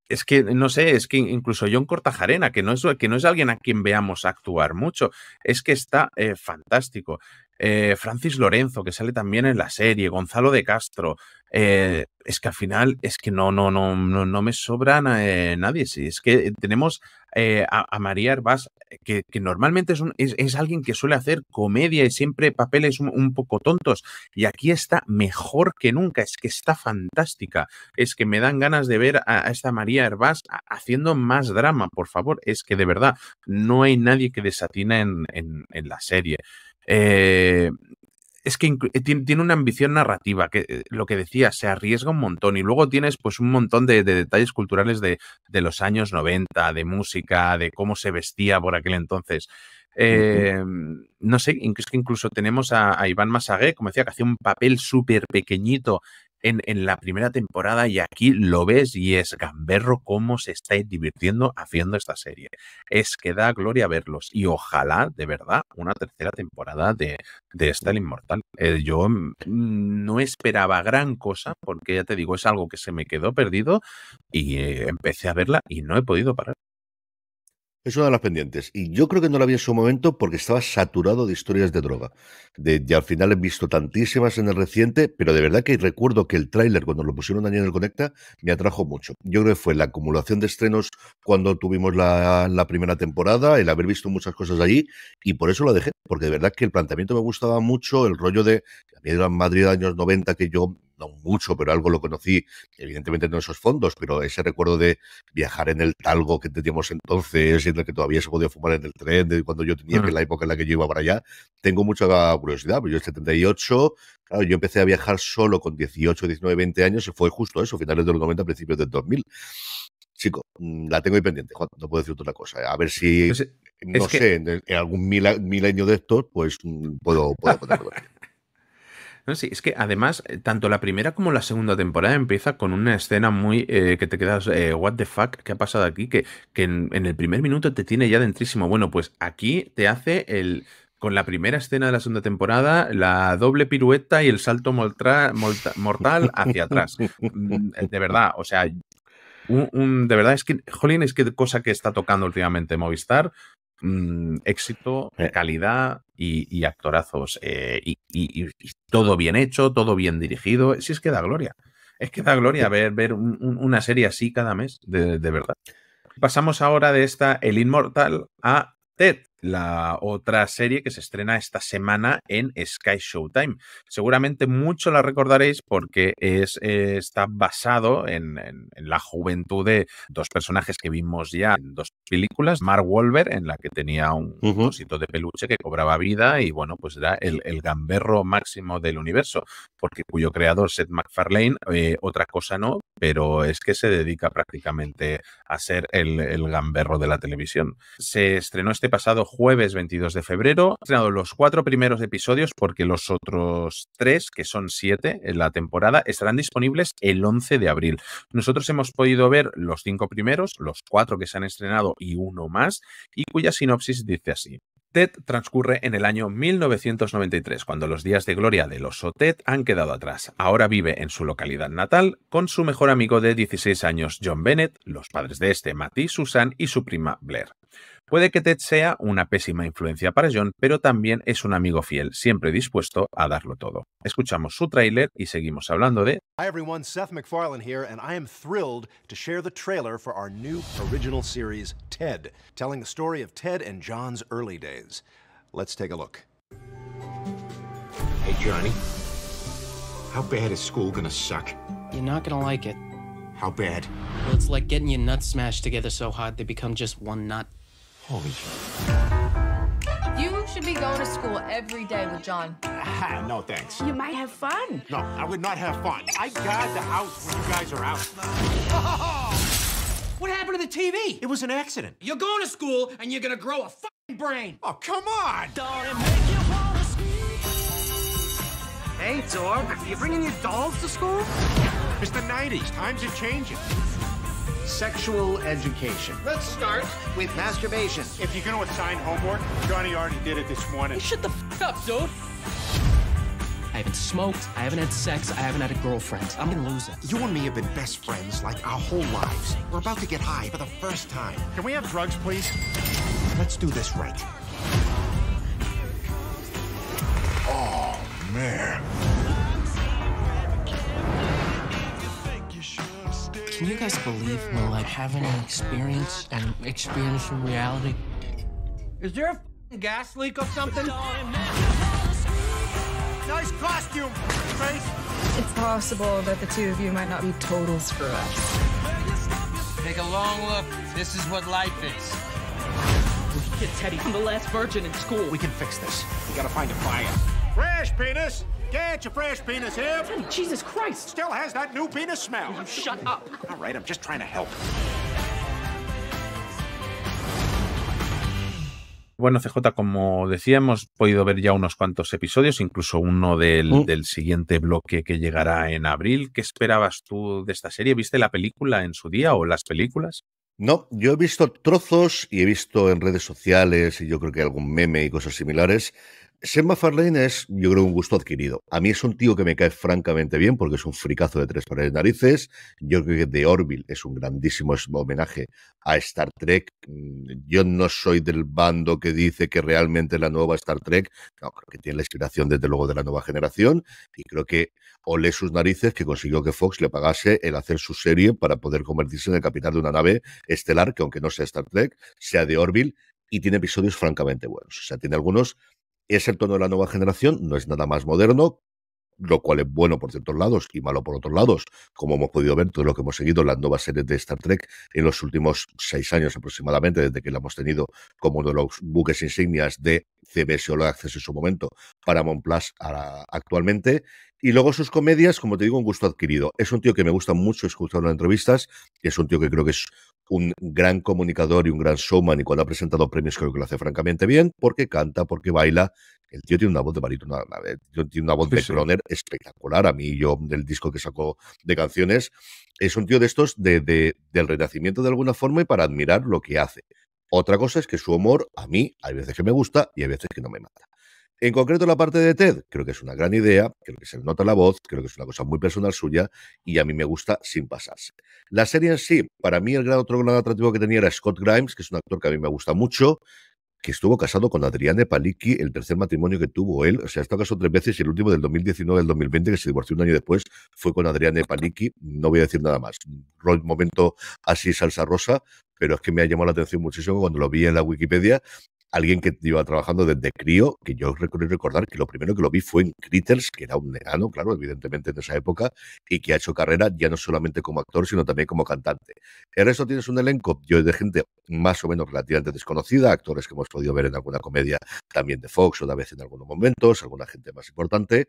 es que no sé, es que incluso John Cortajarena, que no es, que no es alguien a quien veamos actuar mucho, es que está eh, fantástico. Eh, Francis Lorenzo, que sale también en la serie, Gonzalo de Castro. Eh, es que al final es que no, no, no, no, me sobra eh, nadie. es que tenemos a, María Herbás, que, normalmente es, alguien que suele hacer comedia y siempre papeles un, poco tontos. Y aquí está mejor que nunca. Es que está fantástica. Es que me dan ganas de ver a, esta María Herbás haciendo más drama, por favor. Es que de verdad, no hay nadie que desatina en la serie. Eh, es que eh, tiene una ambición narrativa, que eh, lo que decía, se arriesga un montón y luego tienes pues un montón de, detalles culturales de, de, los años 90, de música, de cómo se vestía por aquel entonces. no sé, es que incluso tenemos a, Iván Masagué, como decía, que hacía un papel súper pequeñito en, en, la primera temporada y aquí lo ves y es gamberro cómo se está divirtiendo haciendo esta serie. Es que da gloria verlos y ojalá, de verdad, una tercera temporada de, de esta Inmortal. Eh, yo no esperaba gran cosa porque ya te digo, es algo que se me quedó perdido y eh, empecé a verla y no he podido parar. Es una de las pendientes. Y yo creo que no la vi en su momento porque estaba saturado de historias de droga. De, y al final he visto tantísimas en el reciente, pero de verdad que recuerdo que el tráiler, cuando lo pusieron año en el Conecta, me atrajo mucho. Yo creo que fue la acumulación de estrenos cuando tuvimos la, primera temporada, el haber visto muchas cosas allí, y por eso la dejé, porque de verdad que el planteamiento me gustaba mucho, el rollo de. A mí era Madrid años 90 que yo no mucho, pero algo lo conocí, evidentemente no esos fondos, pero ese recuerdo de viajar en el talgo que teníamos entonces, en el que todavía se podía fumar en el tren, de cuando yo tenía, que en la época en la que yo iba para allá, tengo mucha curiosidad, porque yo en 78, claro, yo empecé a viajar solo con 18, 19, 20 años y fue justo eso, finales de los 90, principios del 2000. Chico, mm, la tengo ahí pendiente, no puedo decir otra cosa. A ver si, pues, eh, no sé, en, algún milenio de estos, pues mm, puedo, puedo *laughs* sí, es que además, eh, tanto la primera como la segunda temporada empieza con una escena muy eh, que te quedas, eh, what the fuck, ¿qué ha pasado aquí? Que, que en, el primer minuto te tiene ya dentrísimo. Bueno, pues aquí te hace el. Con la primera escena de la segunda temporada, la doble pirueta y el salto mortal hacia atrás. Mm, de verdad, o sea, de verdad es que, jolín, es que cosa que está tocando últimamente Movistar, Mm, éxito, eh. calidad y, actorazos. Eh, y, todo bien hecho, todo bien dirigido. Si es que da gloria. Es que da gloria ver, ver una serie así cada mes, de, verdad. Pasamos ahora de esta El Inmortal a Ted, la otra serie que se estrena esta semana en Sky Showtime. Seguramente mucho la recordaréis porque es, eh, está basado en, en, la juventud de dos personajes que vimos ya en dos películas, Mark Wolver, en la que tenía un uh de peluche que cobraba vida y bueno, pues era el, gamberro máximo del universo, porque cuyo creador, Seth MacFarlane, eh, otra cosa no, pero es que se dedica prácticamente a ser el, gamberro de la televisión. Se estrenó este pasado jueves 22 de febrero, han estrenado los cuatro primeros episodios porque los otros tres, que son siete en la temporada, estarán disponibles el 11 de abril. Nosotros hemos podido ver los cinco primeros, los cuatro que se han estrenado y uno más, y cuya sinopsis dice así. Ted transcurre en el año 1993, cuando los días de gloria del oso Ted han quedado atrás. Ahora vive en su localidad natal con su mejor amigo de 16 años, John Bennett, los padres de este, Matt Susan, y su prima Blair. Puede que Ted sea una pésima influencia para John, pero también es un amigo fiel, siempre dispuesto a darlo todo. Escuchamos su tráiler y seguimos hablando de Hi everyone, Seth MacFarlane here and I am thrilled to share the trailer for our new original series Ted, telling the story of Ted and John's early days. Let's take a look. Hey Johnny, how bad is school gonna suck? You're not gonna like it. How bad? Well, it's like getting your nuts smashed together so hard they become just one nut. Holy shit. You should be going to school every day with John. no, thanks. You might have fun. No, I would not have fun. I guard the house when you guys are out. What happened to the TV? It was an accident. You're going to school and you're gonna grow a fucking brain. Oh, come on! Hey, Zorg, are you bringing your dolls to school? It's the 90s. Times are changing sexual education. Let's start with masturbation. If you're going to assign homework, Johnny already did it this morning. shut the f up, dude. I haven't smoked, I haven't had sex, I haven't had a girlfriend. I'm gonna lose it. You and me have been best friends like our whole lives. We're about to get high for the first time. Can we have drugs, please? Let's do this right. Oh, man. Can you guys believe we're like having an experience and experiencing reality? Is there a gas leak or something? nice costume, Grace. It's possible that the two of you might not be total screw ups. Take a long look. This is what life is. Get Teddy. I'm the last virgin in school. We can fix this. We gotta find a fire. Crash, penis! Oh, Still has that new penis smell. shut up. All right, I'm just trying to help. Bueno, CJ, como decía, hemos podido ver ya unos cuantos episodios, incluso uno del, mm. del, siguiente bloque que llegará en abril. ¿Qué esperabas tú de esta serie? ¿Viste la película en su día o las películas? No, yo he visto trozos y he visto en redes sociales y yo creo que algún meme y cosas similares. Sema Farlane es, yo creo, un gusto adquirido. A mí es un tío que me cae francamente bien porque es un fricazo de tres pares de narices. Yo creo que The Orville es un grandísimo homenaje a Star Trek. Mm, yo no soy del bando que dice que realmente la nueva Star Trek, no, creo que tiene la inspiración desde luego de la nueva generación y creo que olé sus narices que consiguió que Fox le pagase el hacer su serie para poder convertirse en el capitán de una nave estelar que aunque no sea Star Trek, sea The Orville y tiene episodios francamente buenos. O sea, tiene algunos es el tono de la nueva generación, no es nada más moderno, lo cual es bueno por ciertos lados y malo por otros lados, como hemos podido ver todo lo que hemos seguido las nuevas series de Star Trek en los últimos seis años aproximadamente, desde que la hemos tenido como uno de los buques insignias de CBS o Access en su momento, para Montplas, actualmente, y luego sus comedias, como te digo, un gusto adquirido. Es un tío que me gusta mucho escuchar en entrevistas, es un tío que creo que es un gran comunicador y un gran showman, y cuando ha presentado premios creo que lo hace francamente bien, porque canta, porque baila. El tío tiene una voz de barítono, eh, tiene una voz de croner espectacular. A mí, yo, del disco que sacó de canciones, es un tío de estos del renacimiento de alguna forma y para admirar lo que hace. Otra cosa es que su humor, a mí, hay veces que me gusta y hay veces que no me mata. En concreto, la parte de Ted, creo que es una gran idea, creo que se nota la voz, creo que es una cosa muy personal suya y a mí me gusta sin pasarse. La serie en sí, para mí el gran otro gran atractivo que tenía era Scott Grimes, que es un actor que a mí me gusta mucho, que estuvo casado con Adriane Palicki, el tercer matrimonio que tuvo él. O sea, está casado tres veces y el último del 2019 al 2020, que se divorció un año después, fue con Adriane Palicki. No voy a decir nada más. Un momento así salsa rosa, pero es que me ha llamado la atención muchísimo cuando lo vi en la Wikipedia alguien que lleva trabajando desde crío, que yo recordar que lo primero que lo vi fue en Critters, que era un neano, claro, evidentemente en esa época, y que ha hecho carrera ya no solamente como actor, sino también como cantante. El resto tienes un elenco yo, de gente más o menos relativamente desconocida, actores que hemos podido ver en alguna comedia también de Fox o de vez en algunos momentos, alguna gente más importante,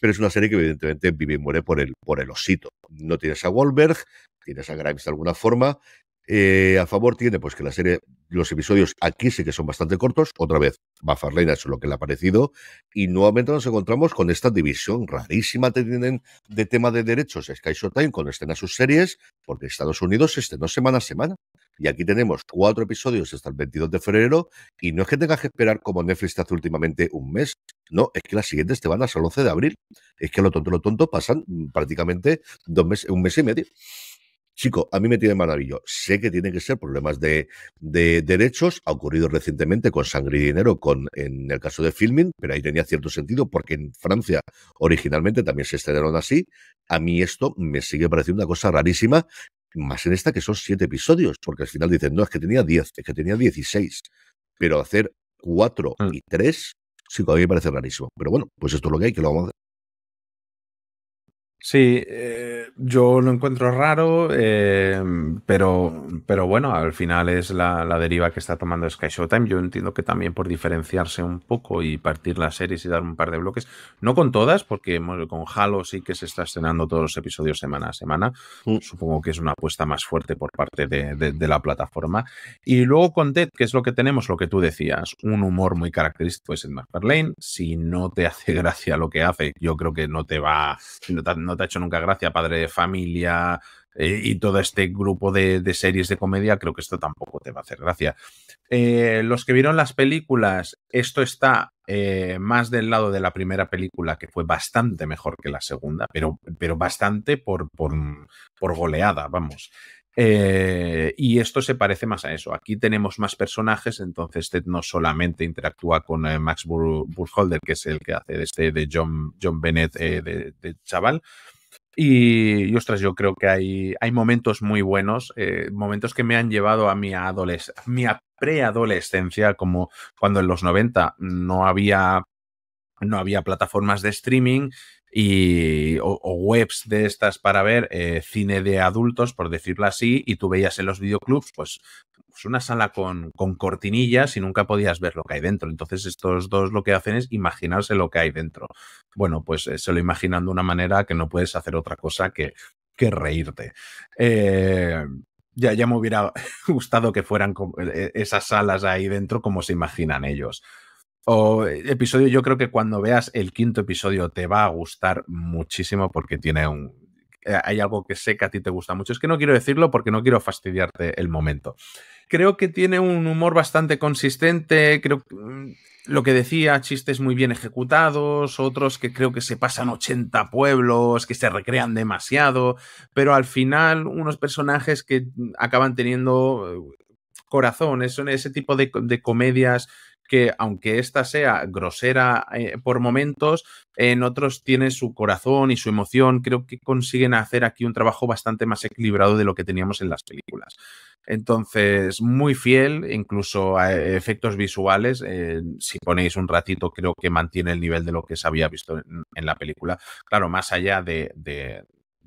pero es una serie que evidentemente vive y muere por el, por el osito. No tienes a Wahlberg, tienes a Grimes de alguna forma, eh, a favor tiene pues que la serie, los episodios aquí sí que son bastante cortos, otra vez Bafarlena es lo que le ha parecido, y nuevamente nos encontramos con esta división rarísima que tienen de tema de derechos Sky Showtime con a sus series, porque Estados Unidos se estrenó semana a semana, y aquí tenemos cuatro episodios hasta el 22 de febrero, y no es que tengas que esperar como Netflix hace últimamente un mes, no, es que las siguientes te van hasta el 11 de abril, es que lo tonto, lo tonto pasan mm, prácticamente dos meses, un mes y medio. Chico, a mí me tiene maravillo. Sé que tienen que ser problemas de, derechos. Ha ocurrido recientemente con Sangre y Dinero, con, en el caso de Filming, pero ahí tenía cierto sentido porque en Francia originalmente también se estrenaron así. A mí esto me sigue pareciendo una cosa rarísima más en esta que son siete episodios, porque al final dicen, no, es que tenía diez, es que tenía dieciséis, pero hacer cuatro mm. y tres, sí, a mí me parece rarísimo. Pero bueno, pues esto es lo que hay, que lo vamos Sí, eh, yo lo encuentro raro, em, pero, pero bueno, al final es la, deriva que está tomando Sky Showtime. Yo entiendo que también por diferenciarse un poco y partir las series y dar un par de bloques, no con todas, porque con Halo sí que se está estrenando todos los episodios semana a semana. Mm. Supongo que es una apuesta más fuerte por parte de, la plataforma. Y luego con Ted, que es lo que tenemos, lo que tú decías, un humor muy característico es el Lane. Si no te *laughs* hace gracia lo que hace, yo creo que no te va no te ha hecho nunca gracia, Padre de Familia eh, y todo este grupo de, series de comedia, creo que esto tampoco te va a hacer gracia. Eh, los que vieron las películas, esto está eh, más del lado de la primera película, que fue bastante mejor que la segunda, pero, pero bastante por, por, por goleada, vamos. Eh, y esto se parece más a eso. Aquí tenemos más personajes, entonces Ted no solamente interactúa con eh, Max que es el que hace de este de John, Bennett eh, de, chaval. Y, ostras, yo creo que hay, hay momentos muy buenos, momentos que me han llevado a mi, adolescencia, mi preadolescencia, como cuando en los 90 no había no había plataformas de streaming, y, o, webs de estas para ver eh, cine de adultos, por decirlo así, y tú veías en los videoclubs, pues, pues una sala con, cortinillas y nunca podías ver lo que hay dentro. Entonces estos dos lo que hacen es imaginarse lo que hay dentro. Bueno, pues eh, se lo imaginan de una manera que no puedes hacer otra cosa que, que reírte. Eh, ya, ya me hubiera *laughs* gustado que fueran esas salas ahí dentro como se imaginan ellos episodio, yo creo que cuando veas el quinto episodio te va a gustar muchísimo porque tiene un, eh, hay algo que sé que a ti te gusta mucho. Es que no quiero decirlo porque no quiero fastidiarte el momento. Creo que tiene un humor bastante consistente, creo que, mm, lo que decía, chistes muy bien ejecutados, otros que creo que se pasan 80 pueblos, que se recrean demasiado, pero al final unos personajes que mm, acaban teniendo eh, corazón, ese tipo de comedias que aunque esta sea grosera eh, por momentos, en otros tiene su corazón y su emoción. Creo que consiguen hacer aquí un trabajo bastante más equilibrado de lo que teníamos en las películas. Entonces, muy fiel, incluso a e-, efectos visuales. Eh, si ponéis un ratito, creo que mantiene el nivel de lo que se había visto en, la película. Claro, más allá de,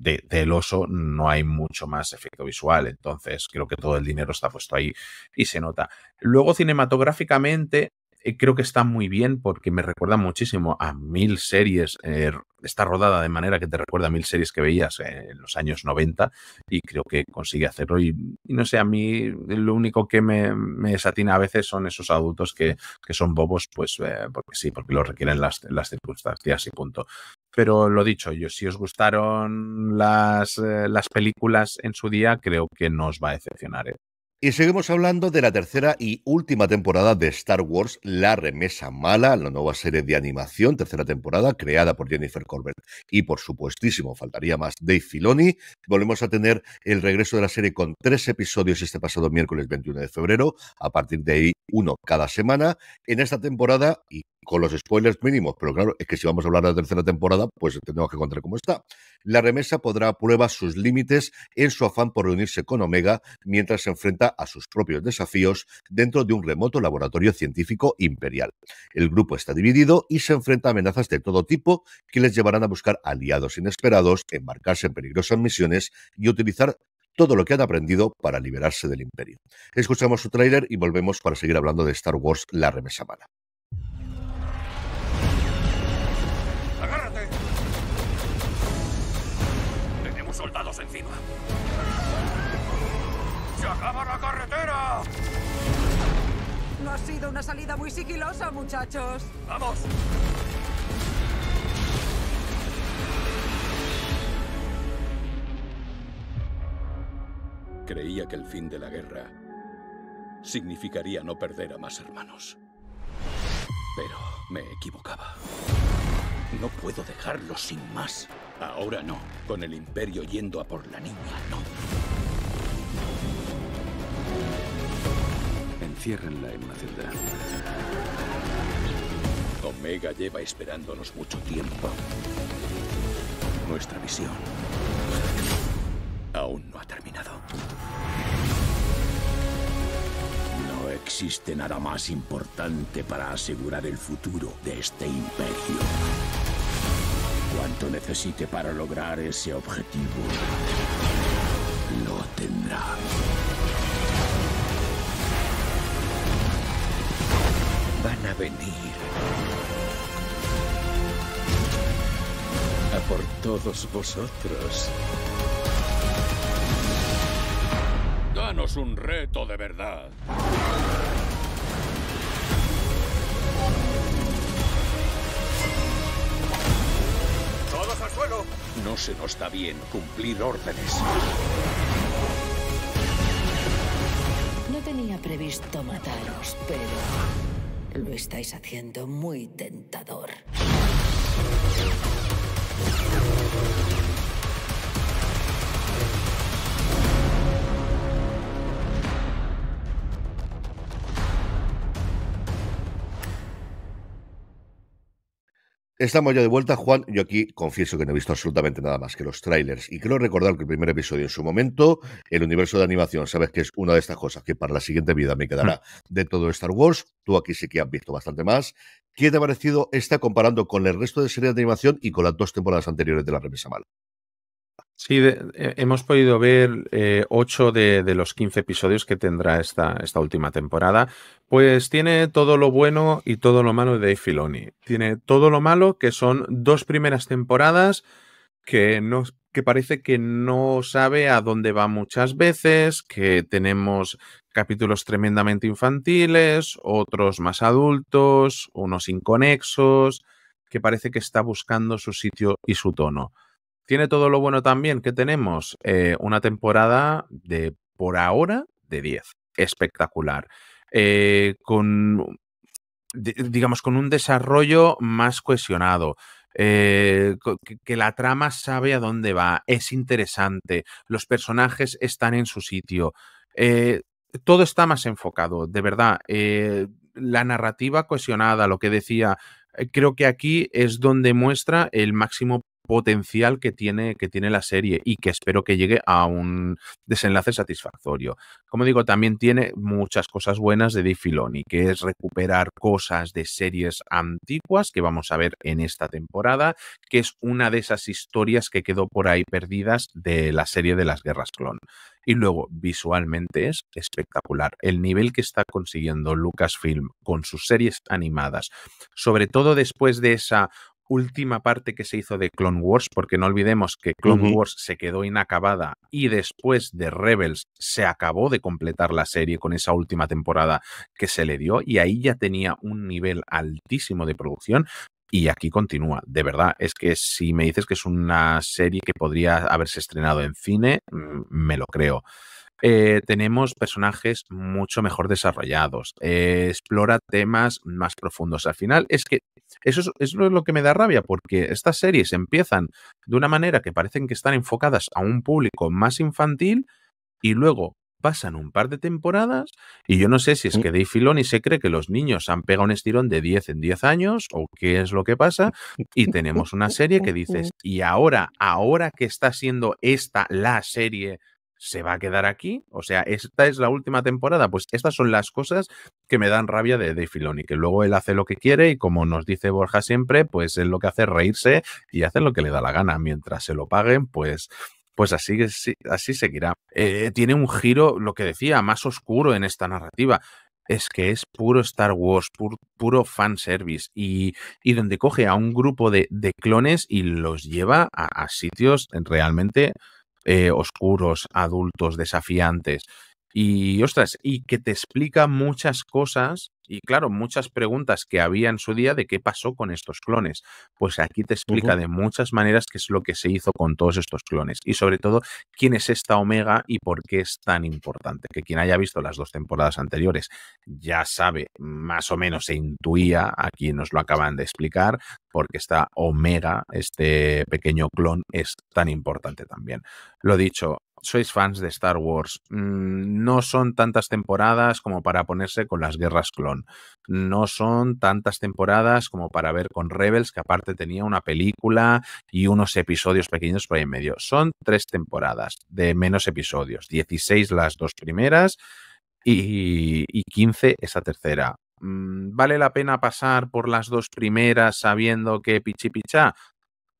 del oso no hay mucho más efecto visual. Entonces creo que todo el dinero está puesto ahí y se nota. Luego cinematográficamente eh, creo que está muy bien porque me recuerda muchísimo a mil series. Eh, está rodada de manera que te recuerda a mil series que veías en los años 90 y creo que consigue hacerlo. Y, no sé, a mí lo único que me, me, desatina a veces son esos adultos que, son bobos, pues eh, porque sí, porque lo requieren las, circunstancias y punto. Pero lo dicho, yo si os gustaron las, las películas en su día, creo que no os va a decepcionar. Y seguimos hablando de la tercera y última temporada de Star Wars, La Remesa Mala, la nueva serie de animación, tercera temporada, creada por Jennifer Corbett y, por supuestísimo, faltaría más, Dave Filoni. Volvemos a tener el regreso de la serie con tres episodios este pasado miércoles 21 de febrero, a partir de ahí uno cada semana. En esta temporada, y con los spoilers mínimos, pero claro, es que si vamos a hablar de la tercera temporada, pues tenemos que contar cómo está. La remesa podrá prueba sus límites en su afán por reunirse con Omega mientras se enfrenta a sus propios desafíos dentro de un remoto laboratorio científico imperial. El grupo está dividido y se enfrenta a amenazas de todo tipo que les llevarán a buscar aliados inesperados, embarcarse en peligrosas misiones y utilizar todo lo que han aprendido para liberarse del imperio. Escuchamos su tráiler y volvemos para seguir hablando de Star Wars La Remesa Mala. ha sido una salida muy sigilosa, muchachos. ¡Vamos! Creía que el fin de la guerra significaría no perder a más hermanos. Pero me equivocaba. No puedo dejarlo sin más. Ahora no. Con el imperio yendo a por la niña, no. Enciérrenla en una Omega lleva esperándonos mucho tiempo. Nuestra misión aún no ha terminado. No existe nada más importante para asegurar el futuro de este imperio. Cuanto necesite para lograr ese objetivo, lo tendrá. venir. A por todos vosotros. Danos un reto de verdad. ¡Todos al suelo! No se nos da bien cumplir órdenes. No tenía previsto mataros, pero... Lo estáis haciendo muy tentador. Estamos ya de vuelta, Juan. Yo aquí confieso que no he visto absolutamente nada más que los trailers. Y creo recordar que el primer episodio en su momento, el universo de animación, sabes que es una de estas cosas que para la siguiente vida me quedará mm. de todo Star Wars. Tú aquí sí que has visto bastante más. ¿Qué te ha parecido esta comparando con el resto de series de animación y con las dos temporadas anteriores de la remesa mala? Sí, eh, hemos podido ver eh, ocho 8 de, los 15 episodios que tendrá esta, última temporada. Pues tiene todo lo bueno y todo lo malo de Filoni. Tiene todo lo malo, que son dos primeras temporadas que, que parece que no sabe a dónde va muchas veces, que tenemos capítulos tremendamente infantiles, otros más adultos, unos inconexos, que parece que está buscando su sitio y su tono. Tiene todo lo bueno también que tenemos eh, una temporada de, por ahora, de 10. Espectacular. Eh, con, digamos, con un desarrollo más cohesionado. Eh, que la trama sabe a dónde va, es interesante, los personajes están en su sitio, todo está más enfocado, de verdad. la narrativa cohesionada, lo que decía, creo que aquí es donde muestra el máximo potencial que tiene, que tiene la serie y que espero que llegue a un desenlace satisfactorio. Como digo, también tiene muchas cosas buenas de Di Filoni, que es recuperar cosas de series antiguas que vamos a ver en esta temporada, que es una de esas historias que quedó por ahí perdidas de la serie de las guerras clon. Y luego, visualmente es espectacular. El nivel que está consiguiendo Lucasfilm con sus series animadas, sobre todo después de esa última parte que se hizo de Clone Wars, porque no olvidemos que Clone Wars se quedó inacabada y después de Rebels se acabó de completar la serie con esa última temporada que se le dio y ahí ya tenía un nivel altísimo de producción. Y aquí continúa, de verdad, es que si me dices que es una serie que podría haberse estrenado en cine, mm, me lo creo. Eh, tenemos personajes mucho mejor desarrollados, eh, explora temas más profundos. Al final es que eso es, eso es, lo que me da rabia, porque estas series empiezan de una manera que parecen que están enfocadas a un público más infantil y luego pasan un par de temporadas y yo no sé si es mm. que Dave Filoni se cree que los niños han pegado un estirón de 10 en 10 años o qué es lo que pasa y tenemos una serie que dices, *laughs* y ahora, ahora que está siendo esta la serie se va a quedar aquí. O sea, esta es la última temporada. Pues estas son las cosas que me dan rabia de Dave Filoni, que luego él hace lo que quiere y como nos dice Borja siempre, pues él lo que hace es reírse y hace lo que le da la gana. Mientras se lo paguen, pues pues así, así seguirá. Eh, tiene un giro, lo que decía, más oscuro en esta narrativa. Es que es puro Star Wars, puro, fan fanservice. Y, y donde coge a un grupo de, de clones y los lleva a sitios realmente eh, oscuros, adultos, desafiantes, y ostras, y que te explica muchas cosas y claro, muchas preguntas que había en su día de qué pasó con estos clones. Pues aquí te explica de muchas maneras qué es lo que se hizo con todos estos clones y sobre todo quién es esta Omega y por qué es tan importante. Que quien haya visto las dos temporadas anteriores ya sabe, más o menos se intuía, aquí nos lo acaban de explicar, porque esta Omega, este pequeño clon, es tan importante también. Lo dicho, sois fans de Star Wars. Mm, no son tantas temporadas como para ponerse con las guerras clon. No son tantas temporadas como para ver con Rebels, que aparte tenía una película y unos episodios pequeños por ahí en medio. Son tres temporadas de menos episodios. 16 las dos primeras y, y 15 esa tercera. Mm, ¿Vale la pena pasar por las dos primeras sabiendo que pichi pichá?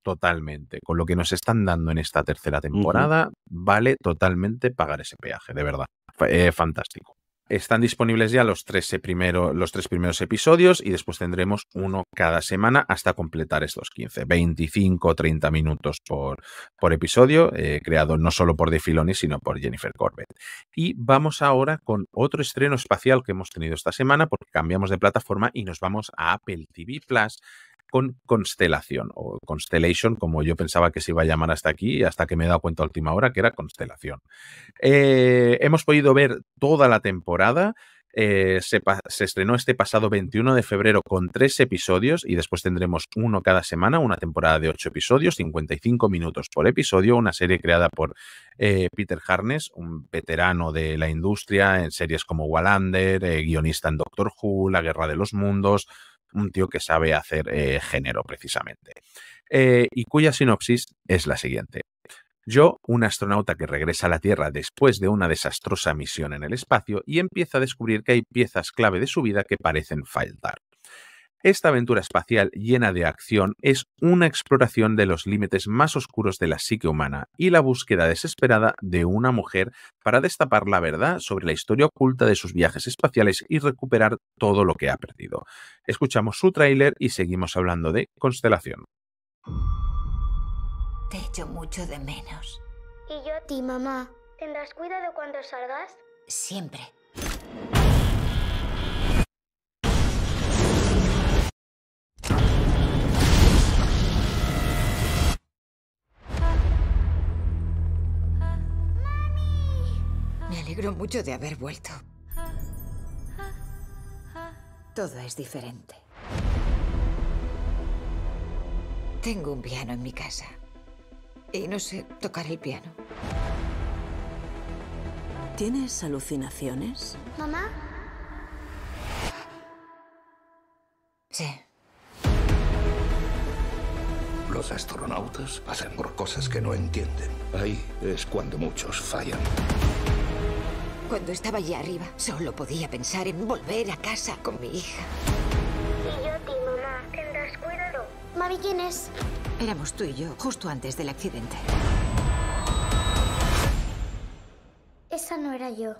totalmente. Con lo que nos están dando en esta tercera temporada, vale totalmente pagar ese peaje, de verdad. Eh, fantástico. Están disponibles ya los tres, eh, los tres primeros episodios y después tendremos uno cada semana hasta completar estos 15, 25, 30 minutos por, por episodio, eh, creado no solo por De Filoni, sino por Jennifer Corbett. Y vamos ahora con otro estreno espacial que hemos tenido esta semana, porque cambiamos de plataforma y nos vamos a Apple TV Plus, con Constelación o Constellation, como yo pensaba que se iba a llamar hasta aquí, hasta que me he dado cuenta a última hora que era Constelación. Eh, hemos podido ver toda la temporada. Eh, se, estrenó este pasado 21 de febrero con tres episodios y después tendremos uno cada semana, una temporada de ocho episodios, 55 minutos por episodio, una serie creada por eh, Peter Harness, un veterano de la industria en series como Wallander, guionista en Doctor Who, La Guerra de los Mundos, un tío que sabe hacer eh, género precisamente. Eh, y cuya sinopsis es la siguiente. Yo, un astronauta que regresa a la Tierra después de una desastrosa misión en el espacio y empieza a descubrir que hay piezas clave de su vida que parecen faltar. Esta aventura espacial llena de acción es una exploración de los límites más oscuros de la psique humana y la búsqueda desesperada de una mujer para destapar la verdad sobre la historia oculta de sus viajes espaciales y recuperar todo lo que ha perdido. Escuchamos su tráiler y seguimos hablando de Constelación. Te echo mucho de menos. Y yo a ti, mamá. ¿Tendrás cuidado cuando salgas? Siempre. Me alegro mucho de haber vuelto. Todo es diferente. Tengo un piano en mi casa. Y no sé tocar el piano. ¿Tienes alucinaciones? ¿Mamá? Sí. Los astronautas pasan por cosas que no entienden. Ahí es cuando muchos fallan. Cuando estaba allá arriba, solo podía pensar en volver a casa con mi hija. Y yo a mamá. Tendrás cuidado. Mami, ¿quién es? Éramos tú y yo, justo antes del accidente. Esa no era yo.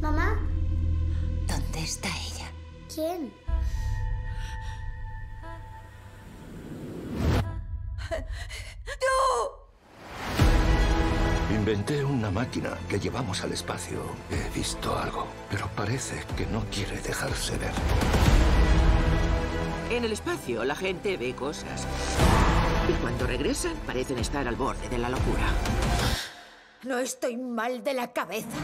¿Mamá? ¿Dónde está ella? ¿Quién? Inventé una máquina que llevamos al espacio. He visto algo, pero parece que no quiere dejarse ver. En el espacio la gente ve cosas. Y cuando regresan parecen estar al borde de la locura. No estoy mal de la cabeza.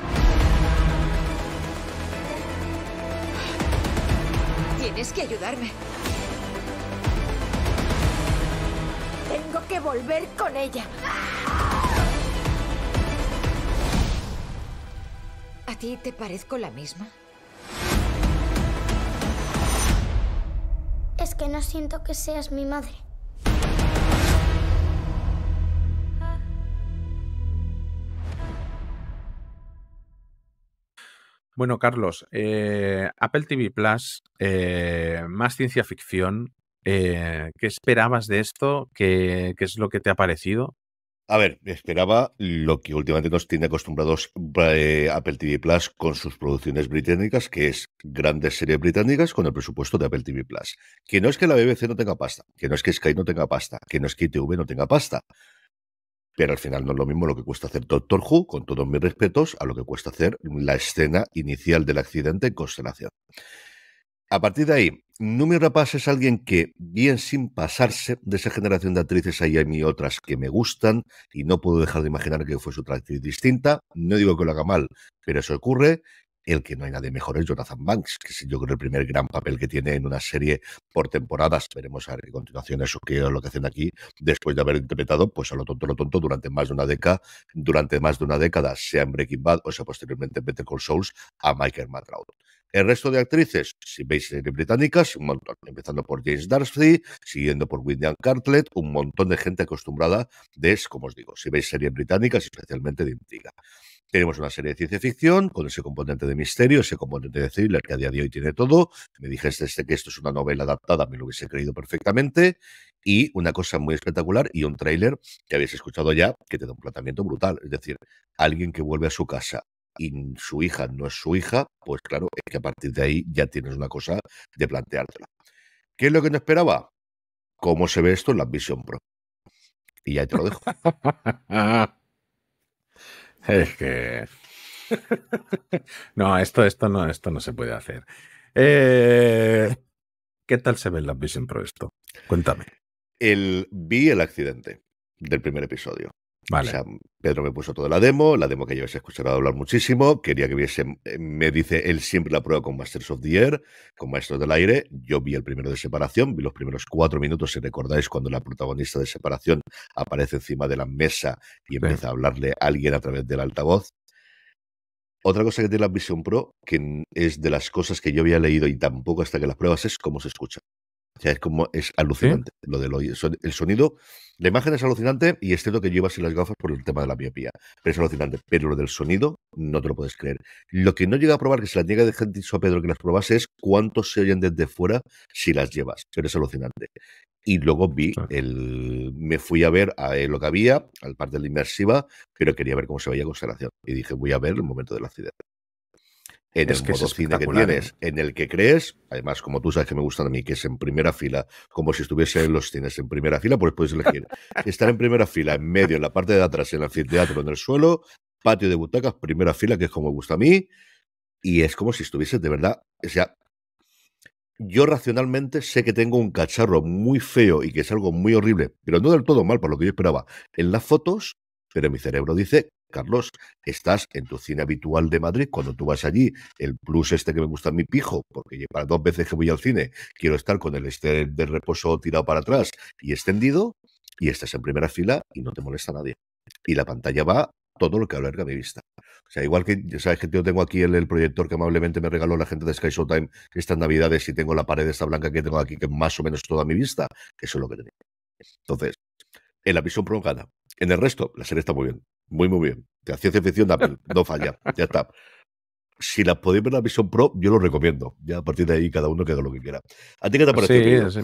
Tienes que ayudarme. Tengo que volver con ella. ¿A ti te parezco la misma? Es que no siento que seas mi madre. Bueno, Carlos, eh, Apple TV Plus, eh, más ciencia ficción. Eh, ¿Qué esperabas de esto? ¿Qué, ¿Qué, es lo que te ha parecido? A ver, esperaba lo que últimamente nos tiene acostumbrados eh, Apple TV Plus con sus producciones británicas, que es grandes series británicas con el presupuesto de Apple TV Plus. Que no es que la BBC no tenga pasta, que no es que Sky no tenga pasta, que no es que ITV no tenga pasta. Pero al final no es lo mismo lo que cuesta hacer Doctor Who, con todos mis respetos, a lo que cuesta hacer la escena inicial del accidente en Constelación. A partir de ahí, Número Rapaz es alguien que, bien sin pasarse de esa generación de actrices, ahí hay mí otras que me gustan y no puedo dejar de imaginar que fue su actriz distinta. No digo que lo haga mal, pero eso ocurre. El que no hay nadie mejor es Jonathan Banks, que es yo creo el primer gran papel que tiene en una serie por temporadas. Veremos a continuación eso que es lo que hacen aquí, después de haber interpretado, pues a lo tonto, lo tonto, durante más de una década, durante más de una década, sea en Breaking Bad o sea posteriormente en Better Call Souls, a Michael McDowell. El resto de actrices, si veis series británicas, un montón, empezando por James Darcy, siguiendo por William Cartlett, un montón de gente acostumbrada de, como os digo, si veis series británicas, especialmente de intriga. Tenemos una serie de ciencia ficción con ese componente de misterio, ese componente de thriller que a día de hoy tiene todo. Me dijiste este que esto es una novela adaptada, me lo hubiese creído perfectamente. Y una cosa muy espectacular y un tráiler que habéis escuchado ya que te da un planteamiento brutal. Es decir, alguien que vuelve a su casa y su hija no es su hija, pues claro, es que a partir de ahí ya tienes una cosa de planteártela. ¿Qué es lo que no esperaba? ¿Cómo se ve esto en la Vision Pro? Y ahí te lo dejo. *laughs* es que. *laughs* no, esto, esto, no, esto no se puede hacer. Eh, ¿Qué tal se ve en la Vision Pro esto? Cuéntame. El, vi el accidente del primer episodio. O sea, Pedro me puso toda la demo, la demo que yo habéis escuchado hablar muchísimo, quería que viese, eh, me dice, él siempre la prueba con Masters of the Air, con Maestros del Aire, yo vi el primero de separación, vi los primeros cuatro minutos, si recordáis, cuando la protagonista de separación aparece encima de la mesa y empieza a hablarle a alguien a través del altavoz. Otra cosa que tiene la Vision Pro, que es de las cosas que yo había leído y tampoco hasta que las pruebas, es cómo se escucha. O sea, es como es alucinante lo del El sonido, la imagen es alucinante y es cierto que llevas en las gafas por el tema de la miopía, pero es alucinante. Pero lo del sonido no te lo puedes creer. Lo que no llega a probar, que se las niega de gente a Pedro que las probase, es cuánto se oyen desde fuera si las llevas, pero es alucinante. Y luego vi el. Me fui a ver eh, lo que había, al par de la inmersiva, pero quería ver cómo se veía Constelación. Y dije, voy a ver el momento del accidente en el que modo cine que tienes, ¿eh? en el que crees, además, como tú sabes que me gusta a mí, que es en primera fila, como si estuviese en los cines en primera fila, pues puedes elegir *laughs* estar en primera fila, en medio, en la parte de atrás, en el anfiteatro, en el suelo, patio de butacas, primera fila, que es como me gusta a mí, y es como si estuviese de verdad, o sea, yo racionalmente sé que tengo un cacharro muy feo y que es algo muy horrible, pero no del todo mal, por lo que yo esperaba, en las fotos, pero mi cerebro dice Carlos, estás en tu cine habitual de Madrid, cuando tú vas allí, el plus este que me gusta en mi pijo, porque para dos veces que voy al cine, quiero estar con el este de reposo tirado para atrás y extendido, y estás en primera fila y no te molesta nadie. Y la pantalla va todo lo que alarga mi vista. O sea, igual que, ya sabes que yo tengo aquí el, proyector que amablemente me regaló la gente de Sky Showtime estas navidades y tengo la pared esta blanca que tengo aquí, que más o menos toda mi vista, que eso es lo que tenía. Entonces, en la visión prolongada. En el resto, la serie está muy bien. Muy, muy bien. te ciencia ficción de no falla. Ya está. Si las podéis ver en la misión Pro, yo lo recomiendo. Ya a partir de ahí, cada uno queda lo que quiera. ¿A ti qué te parece? Sí,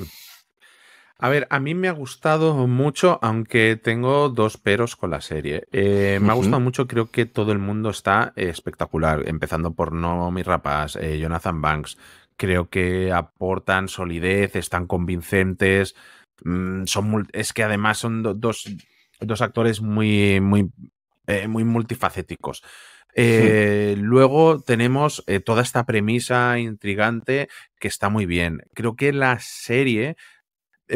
A ver, a mí me ha gustado mucho, aunque tengo dos peros con la serie. Eh, me ha gustado mucho, creo que todo el mundo está eh, espectacular, empezando por No, Rapaz, eh, Jonathan Banks. Creo que aportan solidez, están convincentes. Mm, son, es que además son dos, dos actores muy, muy eh, muy multifacéticos. Eh, luego tenemos eh, toda esta premisa intrigante que está muy bien. Creo que la serie,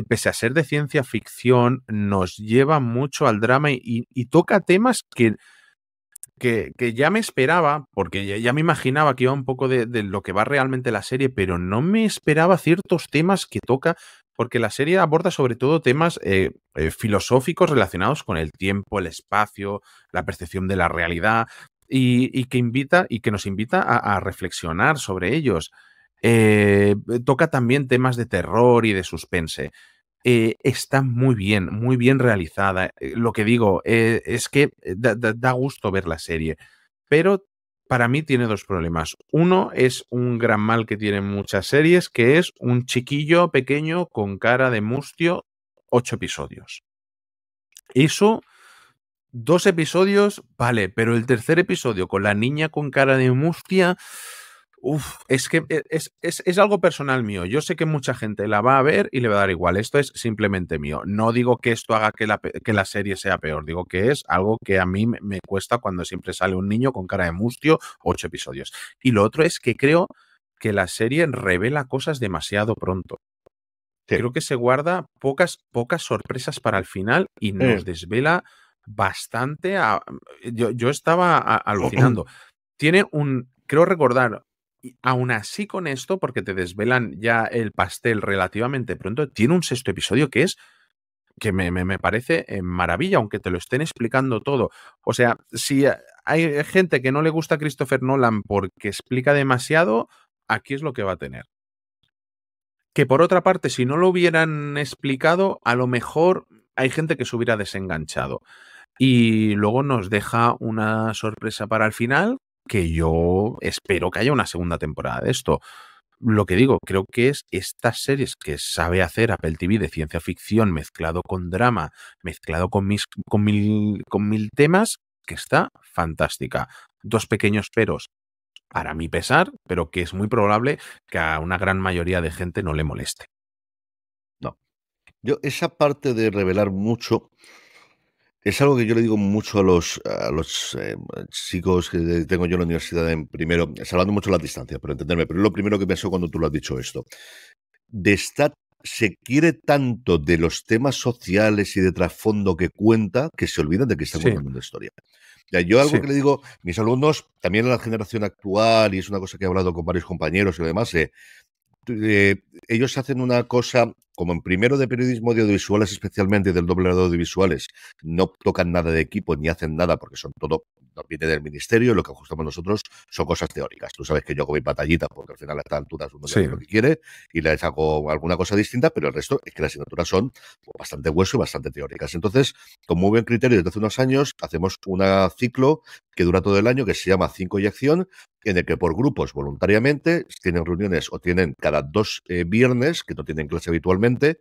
pese a ser de ciencia ficción, nos lleva mucho al drama y, toca temas que, que, ya me esperaba, porque ya, me imaginaba que iba un poco de lo que va realmente la serie, pero no me esperaba ciertos temas que toca porque la serie aborda sobre todo temas eh, eh, filosóficos relacionados con el tiempo, el espacio, la percepción de la realidad y, que invita y que nos invita a, reflexionar sobre ellos. Eh, toca también temas de terror y de suspense. está muy bien, muy bien realizada. lo que digo es que da, gusto ver la serie, pero para mí tiene dos problemas. Uno es un gran mal que tiene muchas series, que es un chiquillo pequeño con cara de mustio, ocho episodios. Eso, dos episodios, vale, pero el tercer episodio con la niña con cara de mustia, es que e, es, algo personal mío. Yo sé que mucha gente la va a ver y le va a dar igual. Esto es simplemente mío. No digo que esto haga que la, que la serie sea peor. Digo que es algo que a mí me cuesta cuando siempre sale un niño con cara de mustio, ocho episodios. Y lo otro es que creo que la serie revela cosas demasiado pronto. Creo que se guarda pocas, pocas sorpresas para el final y nos desvela bastante. yo, estaba *clears throat* alucinando. Tiene un, creo recordar, aún así con esto, porque te desvelan ya el pastel relativamente pronto, tiene un sexto episodio que es que me, parece eh, maravilla, aunque te lo estén explicando todo. O sea, si eh, hay gente que no le gusta a Christopher Nolan porque explica demasiado, aquí es lo que va a tener. Que por otra parte, si no lo hubieran explicado, a lo mejor hay gente que se hubiera desenganchado. Y luego nos deja una sorpresa para el final, que yo espero que haya una segunda temporada de esto. Lo que digo, creo que es estas series que sabe hacer Apple TV de ciencia ficción mezclado con drama, mezclado con, mis, con, mil, con mil temas, que está fantástica. Dos pequeños peros para mi pesar, pero que es muy probable que a una gran mayoría de gente no le moleste. No. Yo, esa parte de revelar mucho, es algo que yo le digo mucho a los, los eh, chicos que tengo yo en la universidad, en primero, hablando mucho de las distancias, pero entenderme, pero es lo primero que pienso cuando tú lo has dicho esto. De estar se quiere tanto de los temas sociales y de trasfondo que cuenta que se olvidan de que está contando una historia. Ya, yo algo que le digo, mis alumnos, también a la generación actual, y es una cosa que he hablado con varios compañeros y demás, eh, eh, ellos hacen una cosa, como en primero de periodismo de audiovisuales, especialmente del doble de audiovisuales, no tocan nada de equipo ni hacen nada porque son todo viene del ministerio, lo que ajustamos nosotros son cosas teóricas. Tú sabes que yo hago mi batallita porque al final a estas altura uno sabe lo que quiere y le hago alguna cosa distinta, pero el resto es que las asignaturas son pues, bastante hueso y bastante teóricas. Entonces, con muy buen criterio, desde hace unos años hacemos un ciclo que dura todo el año que se llama 5 y acción, en el que por grupos voluntariamente tienen reuniones o tienen cada dos eh, viernes, que no tienen clase habitualmente,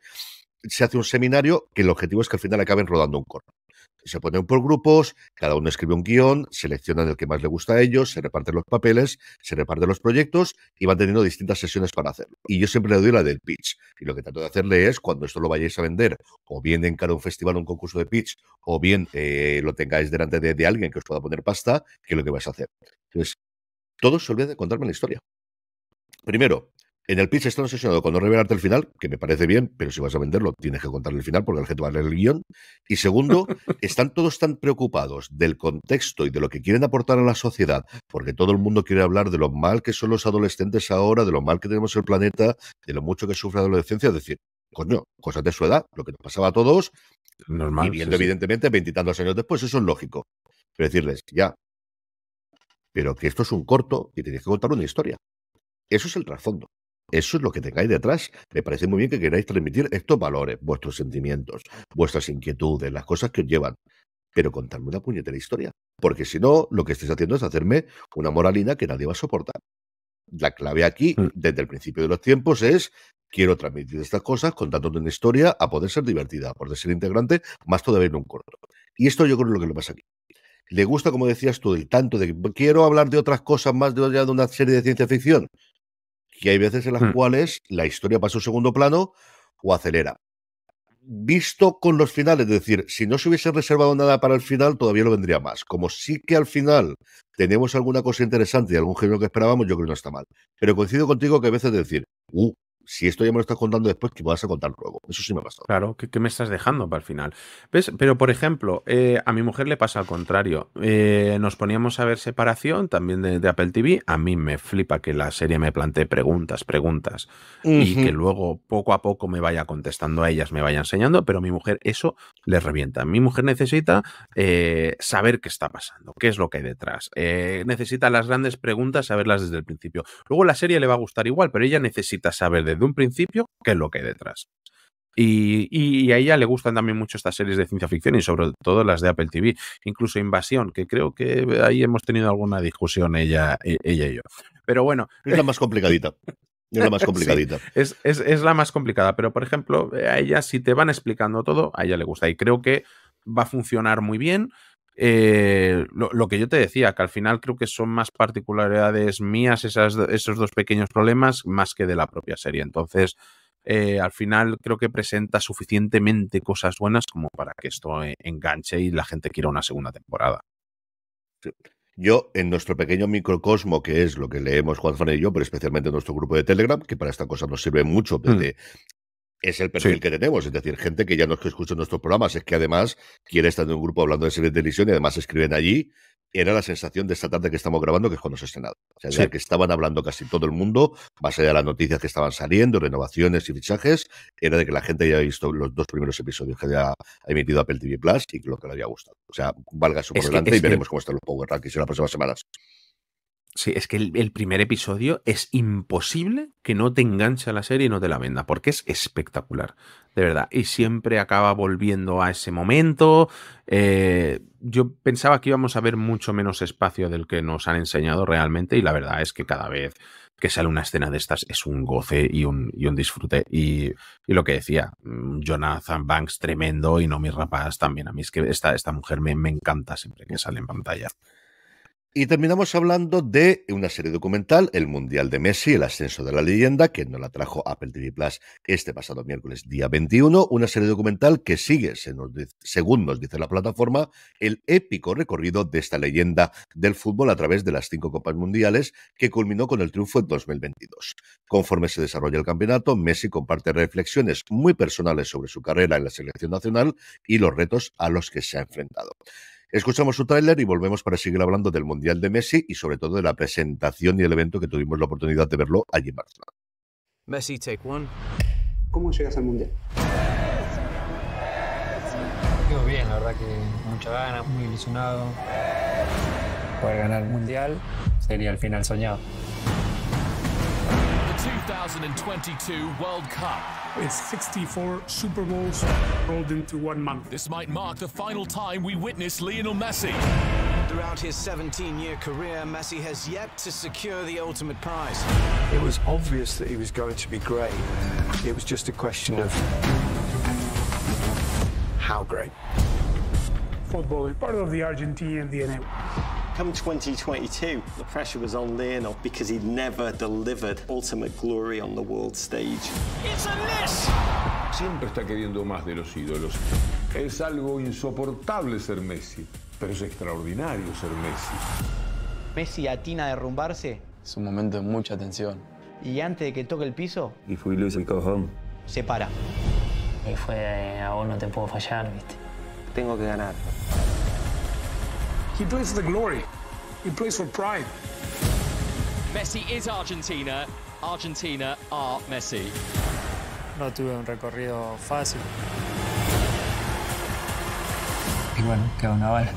se hace un seminario que el objetivo es que al final acaben rodando un corno se ponen por grupos, cada uno escribe un guión, seleccionan el que más le gusta a ellos, se reparten los papeles, se reparten los proyectos y van teniendo distintas sesiones para hacerlo. Y yo siempre le doy la del pitch. Y lo que trato de hacerle es, cuando esto lo vayáis a vender, o bien en cara a un festival o un concurso de pitch, o bien eh, lo tengáis delante de, alguien que os pueda poner pasta, ¿qué es lo que vais a hacer. Entonces, todos se olvida de contarme la historia. Primero, en el pitch están obsesionados con no revelarte el final, que me parece bien, pero si vas a venderlo tienes que contarle el final porque la gente va a leer el guión. Y segundo, *laughs* están todos tan preocupados del contexto y de lo que quieren aportar a la sociedad, porque todo el mundo quiere hablar de lo mal que son los adolescentes ahora, de lo mal que tenemos el planeta, de lo mucho que sufre la adolescencia. Es decir, coño, cosas de su edad, lo que nos pasaba a todos, Normal, y viendo evidentemente veintitantos años después, eso es lógico. Pero decirles, ya, pero que esto es un corto y tienes que contar una historia. Eso es el trasfondo. Eso es lo que tengáis detrás. Me parece muy bien que queráis transmitir estos valores, vuestros sentimientos, vuestras inquietudes, las cosas que os llevan. Pero contadme una puñetera historia. Porque si no, lo que estáis haciendo es hacerme una moralina que nadie va a soportar. La clave aquí, mm. desde el principio de los tiempos, es quiero transmitir estas cosas contándote una historia a poder ser divertida, a poder ser integrante, más todavía en un corto. Y esto yo creo es lo que le pasa aquí le gusta, como decías tú, el tanto de que quiero hablar de otras cosas más de una serie de ciencia ficción que hay veces en las mm. cuales la historia pasa a segundo plano o acelera. Visto con los finales, es decir, si no se hubiese reservado nada para el final, todavía lo vendría más. Como sí que al final tenemos alguna cosa interesante y algún género que esperábamos, yo creo que no está mal. Pero coincido contigo que a veces decir, uh, si esto ya me lo estás contando después, que puedas contar luego. Eso sí me ha pasado. Claro, ¿qué, me estás dejando para el final? ¿Ves? Pero, por ejemplo, eh, a mi mujer le pasa al contrario. Eh, nos poníamos a ver separación también de, Apple TV. A mí me flipa que la serie me plantee preguntas, preguntas, y que luego poco a poco me vaya contestando a ellas, me vaya enseñando, pero a mi mujer eso le revienta. Mi mujer necesita eh, saber qué está pasando, qué es lo que hay detrás. necesita las grandes preguntas, saberlas desde el principio. Luego la serie le va a gustar igual, pero ella necesita saber de de un principio que lo que hay detrás. Y, y, a ella le gustan también mucho estas series de ciencia ficción y sobre todo las de Apple TV, incluso Invasión, que creo que ahí hemos tenido alguna discusión ella, e, ella y yo. Pero bueno. Es la más complicadita. Es la más *laughs* complicadita. es, es, la más complicada, pero por ejemplo, a ella si te van explicando todo, a ella le gusta y creo que va a funcionar muy bien. Eh, lo, que yo te decía, que al final creo que son más particularidades mías esos dos pequeños problemas más que de la propia serie. Entonces, eh, al final creo que presenta suficientemente cosas buenas como para que esto eh, enganche y la gente quiera una segunda temporada. Yo, en nuestro pequeño microcosmo, que es lo que leemos Juan Fran y yo, pero especialmente en nuestro grupo de Telegram, que para esta cosa nos sirve mucho hmm. desde es el perfil que tenemos, es decir, gente que ya no es que nuestros programas, es que además quiere estar en un grupo hablando de series de televisión y además escriben allí. Era la sensación de esta tarde que estamos grabando, que es cuando se ha O sea, que estaban hablando casi todo el mundo, más allá de las noticias que estaban saliendo, renovaciones y fichajes, era de que la gente ya había visto los dos primeros episodios que ha emitido Apple TV Plus y lo que le había gustado. O sea, valga su por delante y veremos cómo están los Power Rankings en las próximas semanas. Sí, es que el, primer episodio es imposible que no te enganche a la serie y no te la venda, porque es espectacular, de verdad. Y siempre acaba volviendo a ese momento. Eh, yo pensaba que íbamos a ver mucho menos espacio del que nos han enseñado realmente, y la verdad es que cada vez que sale una escena de estas es un goce y un, disfrute. Y, lo que decía, mm, Jonathan Banks tremendo y no mis rapaz también. A mí es que esta, mujer me encanta siempre que sale en pantalla. Y terminamos hablando de una serie documental, El Mundial de Messi, El Ascenso de la Leyenda, que nos la trajo Apple TV Plus este pasado miércoles, día 21. Una serie documental que sigue, según nos dice la plataforma, el épico recorrido de esta leyenda del fútbol a través de las cinco Copas Mundiales, que culminó con el triunfo en 2022. Conforme se desarrolla el campeonato, Messi comparte reflexiones muy personales sobre su carrera en la selección nacional y los retos a los que se ha enfrentado. Escuchamos su tráiler y volvemos para seguir hablando del Mundial de Messi y sobre todo de la presentación y el evento que tuvimos la oportunidad de verlo allí en Barcelona. Messi, take one. ¿Cómo llegas al Mundial? Quedó bien, la verdad que mucha gana, muy ilusionado. Poder ganar el Mundial sería el final soñado. 2022 World Cup. It's 64 Super Bowls rolled into one month. This might mark the final time we witness Lionel Messi. Throughout his 17-year career, Messi has yet to secure the ultimate prize. It was obvious that he was going to be great. It was just a question of how great. Football is part of the Argentinian DNA. 2022, the pressure was on Lionel because he'd never delivered ultimate glory on the world stage. Siempre está queriendo más de los ídolos. Es algo insoportable ser Messi, pero es extraordinario ser Messi. Messi atina a derrumbarse. Es un momento de mucha tensión. Y antes de que toque el piso. Y fui Luis el go Se para. Y fue, eh, a vos no te puedo fallar, viste. Tengo que ganar. He plays for the glory. He plays for pride. Messi is Argentina. Argentina are Messi. No tuve un recorrido fácil. Y bueno, quedó una bala.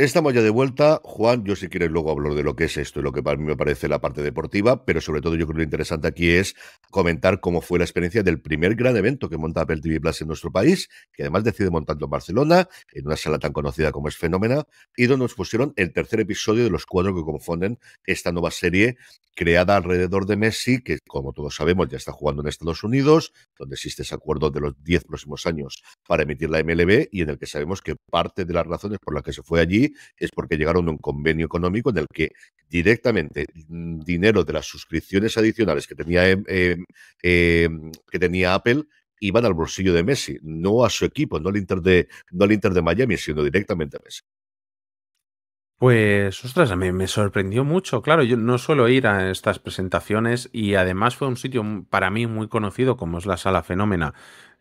Estamos ya de vuelta. Juan, yo si quieres luego hablar de lo que es esto y lo que para mí me parece la parte deportiva, pero sobre todo yo creo que lo interesante aquí es comentar cómo fue la experiencia del primer gran evento que monta Apple TV Plus en nuestro país, que además decide montarlo en Barcelona, en una sala tan conocida como es Fenómena, y donde nos pusieron el tercer episodio de los cuatro que confunden esta nueva serie creada alrededor de Messi, que como todos sabemos ya está jugando en Estados Unidos, donde existe ese acuerdo de los 10 próximos años para emitir la MLB y en el que sabemos que parte de las razones por las que se fue allí es porque llegaron a un convenio económico en el que directamente mm, dinero de las suscripciones adicionales que tenía, em, em, em, que tenía Apple iban al bolsillo de Messi, no a su equipo, no al Inter de, no al Inter de Miami, sino directamente a Messi. Pues, ostras, me, me sorprendió mucho. Claro, yo no suelo ir a estas presentaciones y además fue un sitio para mí muy conocido como es la Sala Fenómena,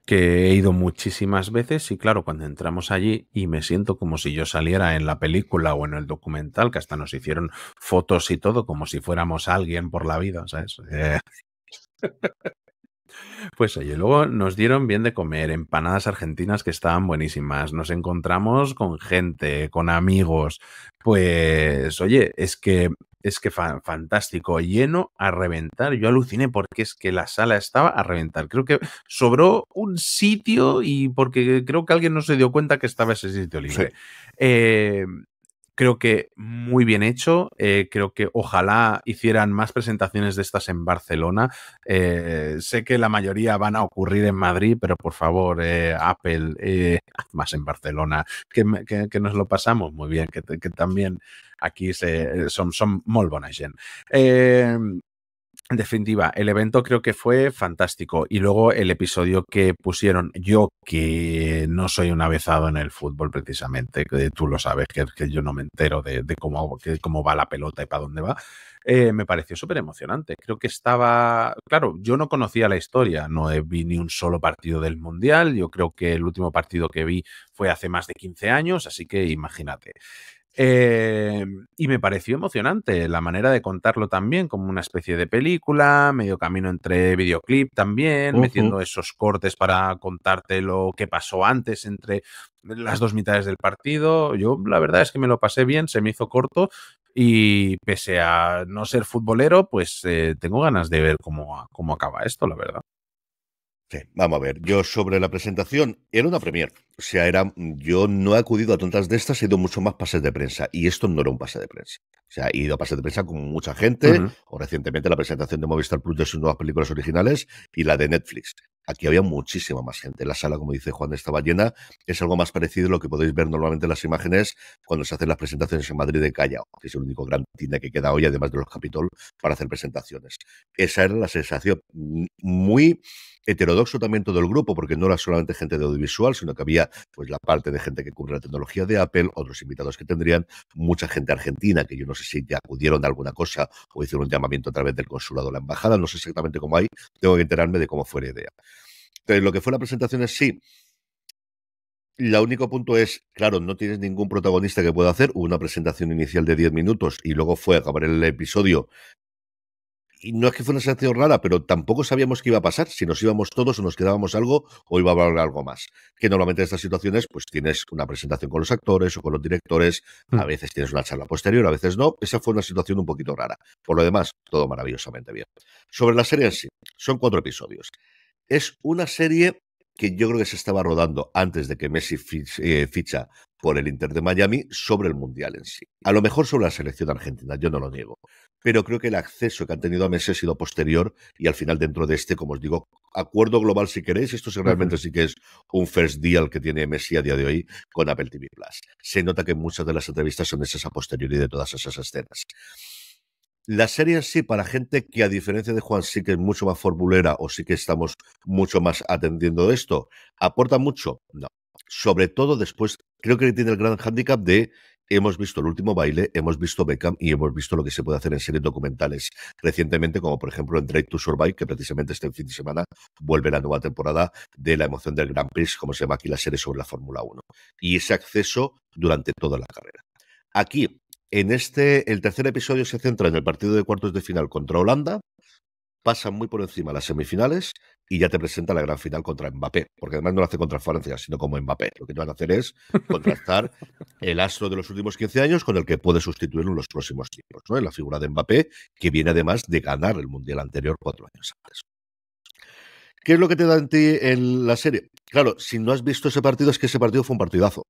que he ido muchísimas veces y claro, cuando entramos allí y me siento como si yo saliera en la película o en el documental, que hasta nos hicieron fotos y todo, como si fuéramos alguien por la vida, ¿sabes? Eh, *laughs* Pues oye, luego nos dieron bien de comer, empanadas argentinas que estaban buenísimas, nos encontramos con gente, con amigos, pues oye, es que es que fantástico, lleno a reventar. Yo aluciné porque es que la sala estaba a reventar. Creo que sobró un sitio y porque creo que alguien no se dio cuenta que estaba ese sitio libre. Eh, Creo que muy bien hecho. Eh, creo que ojalá hicieran más presentaciones de estas en Barcelona. Eh, sé que la mayoría van a ocurrir en Madrid, pero por favor, eh, Apple, *laughs* haz más en Barcelona, que, que, nos lo pasamos muy bien, que, también aquí se, son, son muy buena gente. Em, en definitiva, el evento creo que fue fantástico. Y luego el episodio que pusieron, yo que no soy un avezado en el fútbol precisamente, que tú lo sabes, que, yo no me entero de, cómo, cómo va la pelota y para dónde va, eh, me pareció súper emocionante. Creo que estaba, claro, yo no conocía la historia, no vi ni un solo partido del Mundial, yo creo que el último partido que vi fue hace más de 15 años, así que imagínate. Eh, y me pareció emocionante la manera de contarlo también, como una especie de película, medio camino entre videoclip también, metiendo esos cortes para contarte lo que pasó antes entre las dos mitades del partido. Yo la verdad es que me lo pasé bien, se me hizo corto y pese a no ser futbolero, pues eh, tengo ganas de ver cómo, cómo acaba esto, la verdad. Sí, vamos a ver, yo sobre la presentación, era una premier. O sea, era, yo no he acudido a tantas de estas, he ido mucho más pases de prensa. Y esto no era un pase de prensa. O sea, he ido a pases de prensa con mucha gente, o recientemente la presentación de Movistar Plus de sus nuevas películas originales y la de Netflix. Aquí había muchísima más gente. La sala, como dice Juan, estaba llena. Es algo más parecido a lo que podéis ver normalmente en las imágenes cuando se hacen las presentaciones en Madrid de Callao, que es el único gran tienda que queda hoy, además de los Capitol, para hacer presentaciones. Esa era la sensación muy heterodoxo también todo el grupo, porque no era solamente gente de audiovisual, sino que había pues la parte de gente que cubre la tecnología de Apple, otros invitados que tendrían, mucha gente argentina, que yo no sé si ya acudieron a alguna cosa o hicieron un llamamiento a través del consulado o la embajada, no sé exactamente cómo hay, tengo que enterarme de cómo fue la idea. Entonces, lo que fue la presentación es sí, la único punto es, claro, no tienes ningún protagonista que pueda hacer. Hubo una presentación inicial de 10 minutos y luego fue a acabar el episodio y no es que fue una situación rara, pero tampoco sabíamos qué iba a pasar, si nos íbamos todos o nos quedábamos algo o iba a haber algo más. Que normalmente en estas situaciones, pues tienes una presentación con los actores o con los directores, mm. a veces tienes una charla posterior, a veces no. Esa fue una situación un poquito rara. Por lo demás, todo maravillosamente bien. Sobre la serie en sí, son cuatro episodios. Es una serie que yo creo que se estaba rodando antes de que Messi eh, ficha por el Inter de Miami sobre el Mundial en sí. A lo mejor sobre la selección argentina, yo no lo niego pero creo que el acceso que han tenido a Messi ha sido posterior y al final dentro de este, como os digo, acuerdo global si queréis, esto realmente sí que es un first deal que tiene Messi a día de hoy con Apple TV Plus. Se nota que muchas de las entrevistas son esas a posteriori de todas esas escenas. La serie sí, para gente que a diferencia de Juan sí que es mucho más formulera o sí que estamos mucho más atendiendo esto, ¿aporta mucho? No. Sobre todo después, creo que tiene el gran hándicap de Hemos visto el último baile, hemos visto Beckham y hemos visto lo que se puede hacer en series documentales recientemente, como por ejemplo en Drake to Survive, que precisamente este fin de semana vuelve la nueva temporada de la emoción del Grand Prix, como se llama aquí la serie sobre la Fórmula 1. Y ese acceso durante toda la carrera. Aquí, en este, el tercer episodio se centra en el partido de cuartos de final contra Holanda, pasan muy por encima las semifinales y ya te presenta la gran final contra Mbappé, porque además no lo hace contra Francia, sino como Mbappé. Lo que te van a hacer es contrastar el astro de los últimos 15 años con el que puede sustituirlo en los próximos tiempos, ¿no? la figura de Mbappé, que viene además de ganar el Mundial anterior cuatro años antes. ¿Qué es lo que te da en ti en la serie? Claro, si no has visto ese partido, es que ese partido fue un partidazo.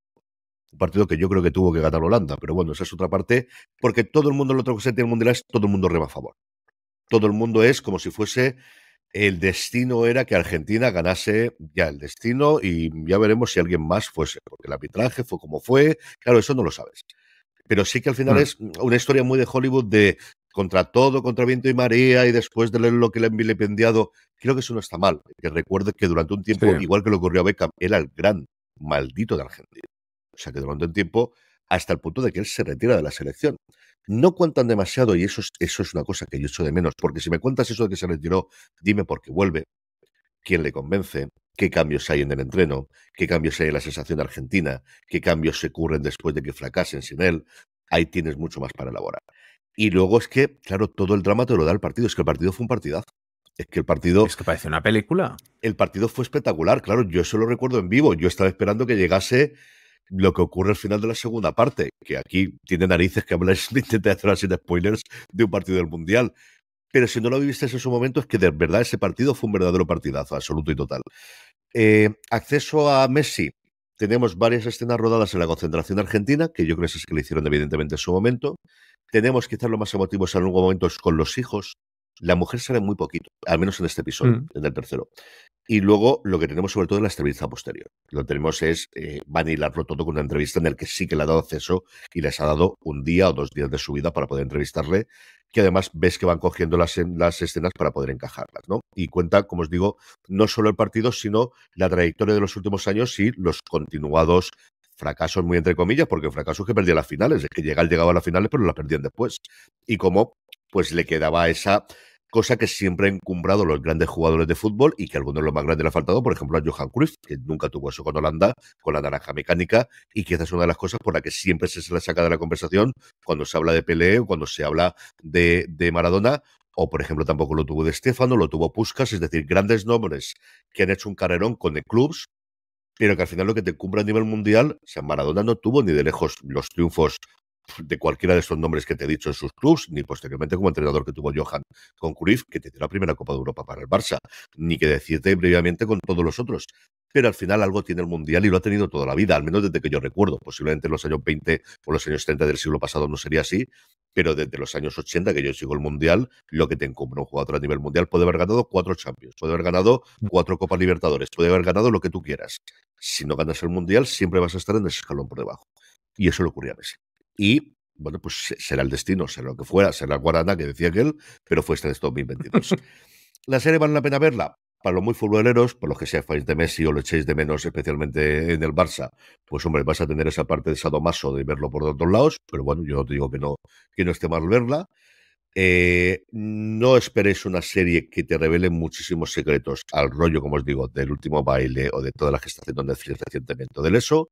Un partido que yo creo que tuvo que ganar Holanda, pero bueno, esa es otra parte, porque todo el mundo, lo otro que se tiene el mundial es todo el mundo reba a favor todo el mundo es como si fuese el destino era que Argentina ganase ya el destino y ya veremos si alguien más fuese, porque el arbitraje fue como fue, claro, eso no lo sabes. Pero sí que al final mm. es una historia muy de Hollywood de contra todo, contra viento y marea, y después de leer lo que le han vilipendiado, creo que eso no está mal. Que recuerde que durante un tiempo, igual que lo ocurrió a Beckham, era el gran maldito de Argentina. O sea que durante un tiempo hasta el punto de que él se retira de la selección. No cuentan demasiado y eso es, eso es una cosa que yo echo de menos, porque si me cuentas eso de que se retiró, dime por qué vuelve, quién le convence, qué cambios hay en el entreno, qué cambios hay en la sensación argentina, qué cambios se ocurren después de que fracasen sin él. Ahí tienes mucho más para elaborar. Y luego es que, claro, todo el drama te lo da el partido. Es que el partido fue un partidazo. Es que el partido. Es que parece una película. El partido fue espectacular, claro. Yo eso lo recuerdo en vivo. Yo estaba esperando que llegase lo que ocurre al final de la segunda parte, que aquí tiene narices que habláis, *laughs* intenta hacer así de spoilers de un partido del Mundial. Pero si no lo vivisteis en su momento, es que de verdad ese partido fue un verdadero partidazo, absoluto y total. Eh, acceso a Messi. Tenemos varias escenas rodadas en la concentración argentina, que yo creo que es que le hicieron evidentemente en su momento. Tenemos quizás lo más emotivos en algún momento es con los hijos. La mujer sale muy poquito, al menos en este episodio, mm. en el tercero. Y luego lo que tenemos sobre todo en la entrevista posterior. Lo que tenemos es, eh, van todo con una entrevista en la que sí que le ha dado acceso y les ha dado un día o dos días de su vida para poder entrevistarle, que además ves que van cogiendo las, las escenas para poder encajarlas, ¿no? Y cuenta, como os digo, no solo el partido, sino la trayectoria de los últimos años y los continuados fracasos muy entre comillas, porque fracasos que perdía las finales, es que llegaba, a las finales, pero las perdían después. Y cómo pues le quedaba esa cosa que siempre han encumbrado los grandes jugadores de fútbol y que algunos de los más grandes le ha faltado, por ejemplo a Johan Cruyff, que nunca tuvo eso con Holanda, con la naranja mecánica, y quizás es una de las cosas por la que siempre se la saca de la conversación cuando se habla de Pelé cuando se habla de, Maradona, o por ejemplo tampoco lo tuvo de Stefano, lo tuvo Puskas, es decir, grandes nombres que han hecho un carrerón con el clubs, pero que al final lo que te cumple a nivel mundial, o sea, Maradona no tuvo ni de lejos los triunfos de cualquiera de esos nombres que te he dicho en sus clubs, ni posteriormente como entrenador que tuvo Johan con Cruyff, que te dio la primera Copa de Europa para el Barça, ni que decirte previamente con todos los otros. Pero al final algo tiene el Mundial y lo ha tenido toda la vida, al menos desde que yo recuerdo. Posiblemente en los años 20 o los años 30 del siglo pasado no sería así, pero desde los años 80 que yo sigo el Mundial, lo que te encumbra un jugador a nivel mundial puede haber ganado cuatro Champions, puede haber ganado mm. cuatro Copas Libertadores, puede haber ganado lo que tú quieras. Si no ganas el Mundial, siempre vas a estar en ese escalón por debajo. Y eso le ocurría a Messi y bueno, pues será el destino, será lo que fuera, será la guarana que decía él pero fue este 2022. la serie vale la pena verla. Para los muy futboleros, para los que seáis fans de Messi o lo echéis de menos, especialmente en el Barça, pues hombre, vas a tener esa parte de sadomaso de verlo por otros lados, pero bueno, yo no te digo que no, que no esté mal verla. Eh, no esperéis una serie que te revele muchísimos secretos al rollo, como os digo, del último baile o de todas las que está haciendo Netflix recientemente del eso,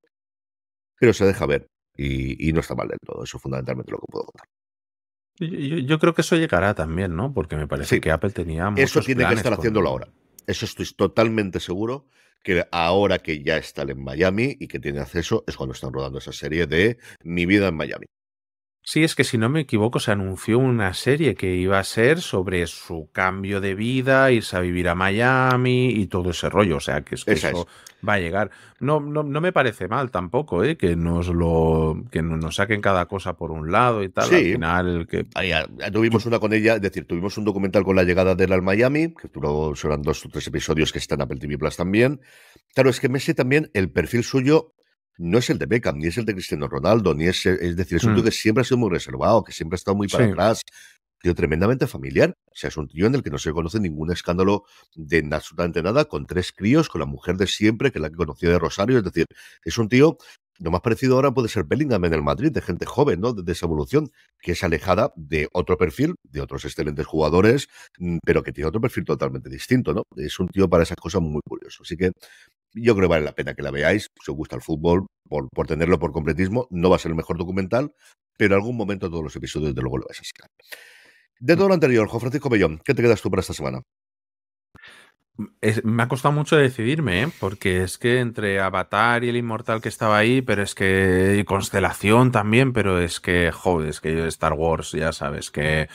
pero se deja ver y, no está mal del todo. Eso es fundamentalmente lo que puedo contar. Yo, creo que eso llegará también, ¿no? Porque me parece que Apple tenía muchos Eso tiene que estar haciéndolo ahora. Eso estoy totalmente seguro que ahora que ya está en Miami y que tiene acceso es cuando están rodando esa serie de Mi vida en Miami. Sí, es que si no me equivoco, se anunció una serie que iba a ser sobre su cambio de vida, irse a vivir a Miami y todo ese rollo. O sea, que, eso va a llegar. No, no, no, me parece mal tampoco, ¿eh? que nos lo que saquen cada cosa por un lado y tal. Sí. Al final, que. Ah, tuvimos una con ella, es decir, tuvimos un documental con la llegada de él al Miami, que duró, dos o tres episodios que están en Apple Plus también. Claro, es que Messi también, el perfil suyo no es el de Beckham, ni es el de Cristiano Ronaldo, ni es, eh, es decir, es un mm. tío que siempre ha sido muy reservado, que siempre ha estado muy para atrás, tío tremendamente familiar. O sea, es un tío en el que no se conoce ningún escándalo de absolutamente nada, con tres críos, con la mujer de siempre, que es la que conocía de Rosario. Es decir, es un tío, lo más parecido ahora puede ser Bellingham en el Madrid, de gente joven, ¿no? De esa evolución, que es alejada de otro perfil, de otros excelentes jugadores, mm, pero que tiene otro perfil totalmente distinto, ¿no? Es un tío para esas cosas muy curioso. Así que yo creo que vale la pena que la veáis, si os gusta el fútbol, por, por tenerlo por completismo, no va a ser el mejor documental, pero en algún momento todos los episodios, de luego, lo vais a sacar. De mm. todo lo anterior, Juan Francisco Bellón, ¿qué te quedas tú para esta semana? me ha costado mucho decidirme, ¿eh? porque es que entre Avatar y el Inmortal que estaba ahí, pero es que Constelación también, pero es que, joder, es que Star Wars, ya sabes, que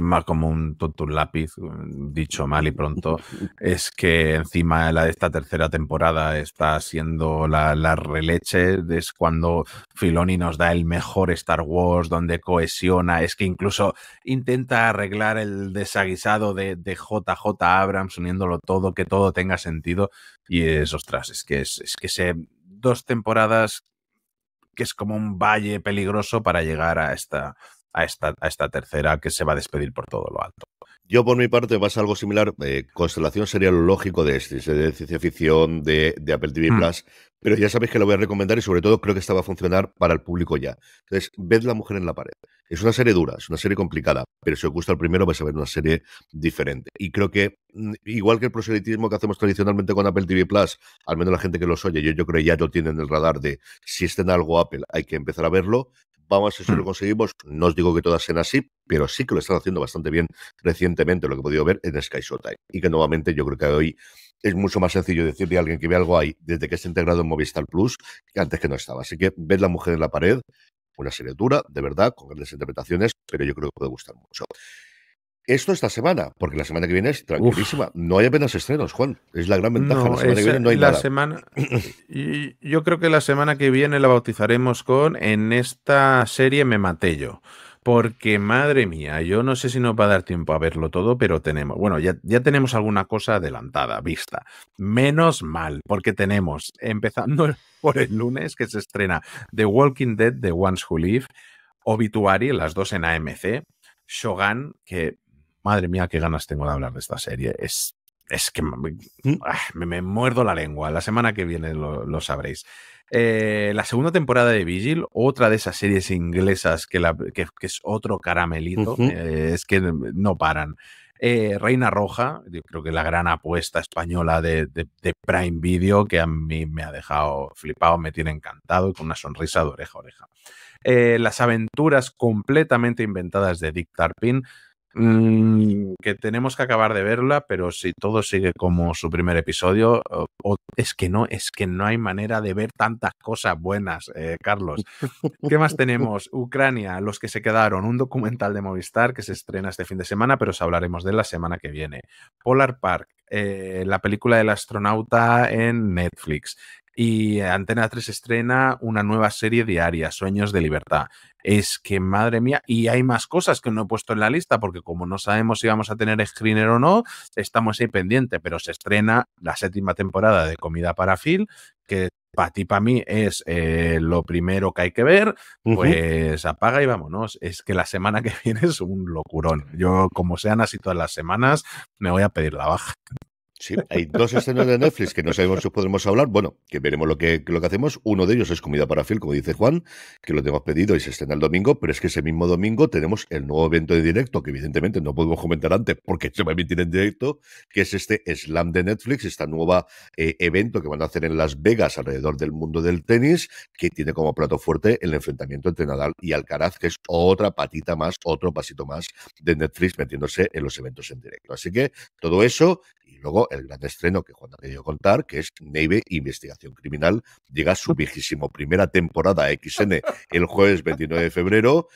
más como un tonto lápiz, dicho mal y pronto, *laughs* es que encima la de esta tercera temporada está siendo la, releche, es cuando Filoni nos da el mejor Star Wars, donde cohesiona, es que incluso intenta arreglar el desaguisado de, JJ Abrams, uniéndolo todo, que todo tenga sentido, y es, ostras, es que, es, es que se... Dos temporadas que es como un valle peligroso para llegar a esta a esta, a esta tercera que se va a despedir por todo lo alto. Yo, por mi parte, a algo similar. Eh, constelación sería lo lógico de este, de ciencia ficción, de, Apple TV mm. Plus. Pero ya sabéis que lo voy a recomendar y, sobre todo, creo que esta va a funcionar para el público ya. Entonces, ved La Mujer en la Pared. Es una serie dura, es una serie complicada, pero si os gusta el primero, vais a ver una serie diferente. Y creo que, mm, igual que el proselitismo que hacemos tradicionalmente con Apple TV Plus, al menos la gente que los oye, yo, yo creo que ya lo tienen en el radar de si está en algo Apple, hay que empezar a verlo vamos a ver si lo mm. conseguimos. No os digo que todas sean así, pero sí que lo están haciendo bastante bien recientemente, lo que he podido ver en Sky Y que nuevamente yo creo que hoy es mucho más sencillo decirle a alguien que ve algo ahí desde que está integrado en Movistar Plus que antes que no estaba. Así que ves la mujer en la pared, una serie dura, de verdad, con grandes interpretaciones, pero yo creo que puede gustar mucho. Esto esta semana, porque la semana que viene es tranquilísima. No hay apenas estrenos, Juan. Es la gran ventaja. la semana que viene no hay *clears throat* y yo creo que la semana que viene la bautizaremos con En esta serie me maté yo. Porque madre mía, yo no sé si nos va a dar tiempo a verlo todo, pero tenemos, bueno, ya, ya tenemos alguna cosa adelantada, vista. Menos mal, porque tenemos, empezando *laughs* por el lunes, que se estrena The Walking Dead, The Ones Who Live, Obituary, las dos en AMC, Shogun, que Madre mía, qué ganas tengo de hablar de esta serie. Es, es que me, ¿Mm? ah, muerdo la lengua. La semana que viene lo, sabréis. Eh, la segunda temporada de Vigil, otra de esas series inglesas que, es otro caramelito, eh, es que no paran. Eh, Reina Roja, yo creo que la gran apuesta española de, Prime Video, que a mí me ha dejado flipado, me tiene encantado y con una sonrisa de oreja a oreja. las aventuras completamente inventadas de Dick Tarpin, Mm, que tenemos que acabar de verla, pero si todo sigue como su primer episodio, es que no, es que no hay manera de ver tantas cosas buenas, eh, Carlos. ¿Qué más tenemos? Ucrania, los que se quedaron, un documental de Movistar que se estrena este fin de semana, pero os hablaremos de la semana que viene. Polar Park, eh, la película del astronauta en Netflix. Y Antena 3 estrena una nueva serie diaria, Sueños de Libertad. Es que, madre mía, y hay más cosas que no he puesto en la lista, porque como no sabemos si vamos a tener screener o no, estamos ahí pendiente, pero se estrena la séptima temporada de Comida para Fil que para ti, para mí, es eh, lo primero que hay que ver, pues apaga y vámonos. Es que la semana que *laughs* viene es un locurón. Yo, como sean así todas las semanas, me voy a pedir la baja. Sí, hay dos escenas de Netflix que no sabemos si podremos hablar. Bueno, que veremos lo que, lo que hacemos. Uno de ellos es Comida para Fil, como dice Juan, que lo tenemos pedido y se estrena el domingo, pero es que ese mismo domingo tenemos el nuevo evento de directo, que evidentemente no podemos comentar antes porque se va a emitir en directo, que es este Slam de Netflix, esta nueva eh, evento que van a hacer en Las Vegas alrededor del mundo del tenis, que tiene como plato fuerte el enfrentamiento entre Nadal y Alcaraz, que es otra patita más, otro pasito más de Netflix metiéndose en los eventos en directo. Así que todo eso y luego el gran estreno que Juan ha querido contar, que es Navy Investigación Criminal. Llega su viejísimo primera temporada XN el jueves 29 de febrero,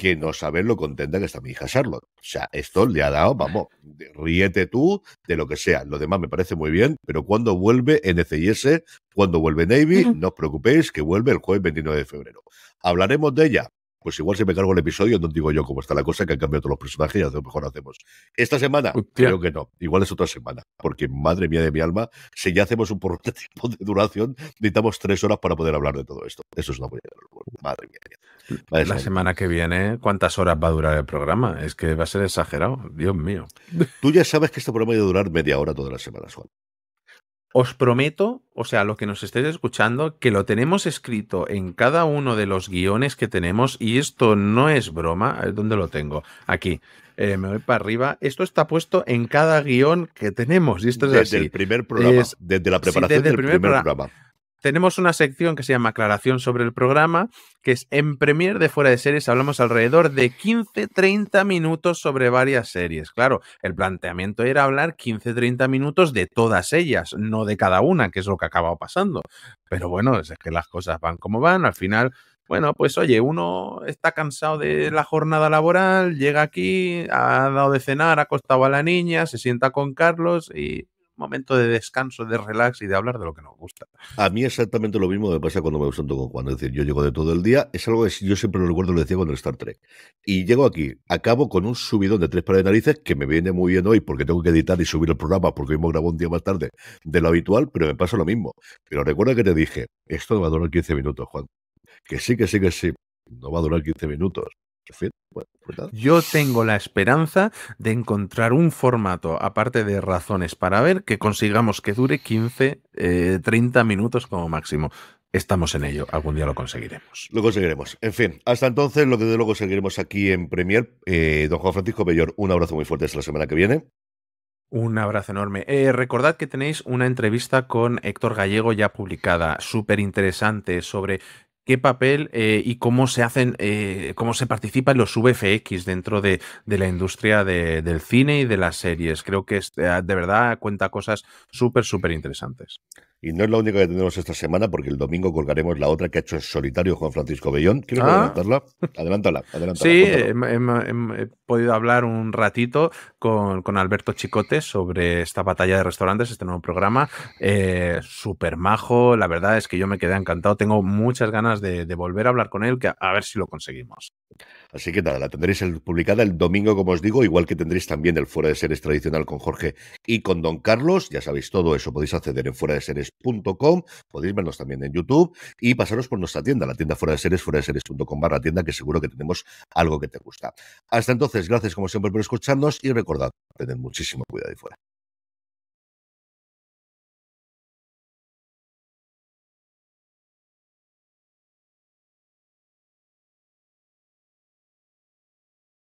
que no saben lo contenta que está mi hija Charlotte. O sea, esto le ha dado, vamos, ríete tú de lo que sea. Lo demás me parece muy bien, pero cuando vuelve NCIS, cuando vuelve Navy, no os preocupéis, que vuelve el jueves 29 de febrero. Hablaremos de ella, pues igual se me cargo el episodio, no digo yo cómo está la cosa, que han cambiado todos los personajes y a lo mejor hacemos. Esta semana, creo que no, igual es otra semana, porque madre mía de mi alma, si ya hacemos un programa de duración, necesitamos tres horas para poder hablar de todo esto. Eso es una buena madre mía. la semana que viene, ¿cuántas horas va a durar el programa? Es que va a ser exagerado, Dios mío. Tú ya sabes que este programa va a durar media hora todas las semanas, Juan. Os prometo, o sea, lo que nos estéis escuchando, que lo tenemos escrito en cada uno de los guiones que tenemos, y esto no es broma. Eh, ¿Dónde lo tengo? Aquí. Eh, me voy para arriba. Esto está puesto en cada guión que tenemos. Y esto es desde el primer programa, desde la preparación del primer, programa tenemos una sección que se llama Aclaración sobre el programa, que es en Premier de Fuera de Series hablamos alrededor de 15-30 minutos sobre varias series. Claro, el planteamiento era hablar 15-30 minutos de todas ellas, no de cada una, que es lo que ha acabado pasando. Pero bueno, es que las cosas van como van, al final bueno, pues oye, uno está cansado de la jornada laboral, llega aquí, ha dado de cenar, ha acostado a la niña, se sienta con Carlos y momento de descanso, de relax y de hablar de lo que nos gusta. A mí exactamente lo mismo me pasa cuando me siento con Juan. Es decir, yo llego de todo el día, es algo que yo siempre lo recuerdo, lo decía con el Star Trek. Y llego aquí, acabo con un subidón de tres para de narices que me viene muy bien hoy porque tengo que editar y subir el programa porque hoy hemos grabado un día más tarde de lo habitual, pero me pasa lo mismo. Pero recuerda que te dije, esto no va a durar 15 minutos, Juan. Que sí, que sí, que sí. No va a durar 15 minutos yo tengo la esperanza de encontrar un formato, aparte de razones para ver, que consigamos que dure 15, 30 eh, minutos como máximo. Estamos en ello, algún día lo conseguiremos. Lo conseguiremos. En fin, hasta entonces, lo que de luego seguiremos aquí en Premier. Eh, don Juan Francisco Bellor, un abrazo muy fuerte hasta la semana que viene. Un abrazo enorme. Eh, recordad que tenéis una entrevista con Héctor Gallego ya publicada, súper interesante, sobre qué papel eh, y cómo se hacen, eh, cómo se participan los VFX dentro de, la industria del cine y de las series. Creo que eh, de verdad cuenta cosas súper, súper interesantes. Y no es la única que tenemos esta semana, porque el domingo colgaremos la otra que ha hecho en solitario Juan Francisco Bellón. ¿Quieres ah. adelantarla? Adelántala, Sí, eh, he, podido hablar un ratito con, Alberto Chicote sobre esta batalla de restaurantes, este nuevo programa. Eh, súper majo, la verdad es que yo me quedé encantado. Tengo muchas ganas de, volver a hablar con él, que a, ver si lo conseguimos. Así que nada, la tendréis publicada el domingo, como os digo, igual que tendréis también el Fuera de Seres tradicional con Jorge y con Don Carlos. Ya sabéis todo eso, podéis acceder en fuera de seres com, podéis vernos también en YouTube y pasaros por nuestra tienda, la tienda fuera de series, fuera de series.com barra tienda, que seguro que tenemos algo que te gusta. Hasta entonces, gracias como siempre por escucharnos y recordad, tened muchísimo cuidado ahí fuera.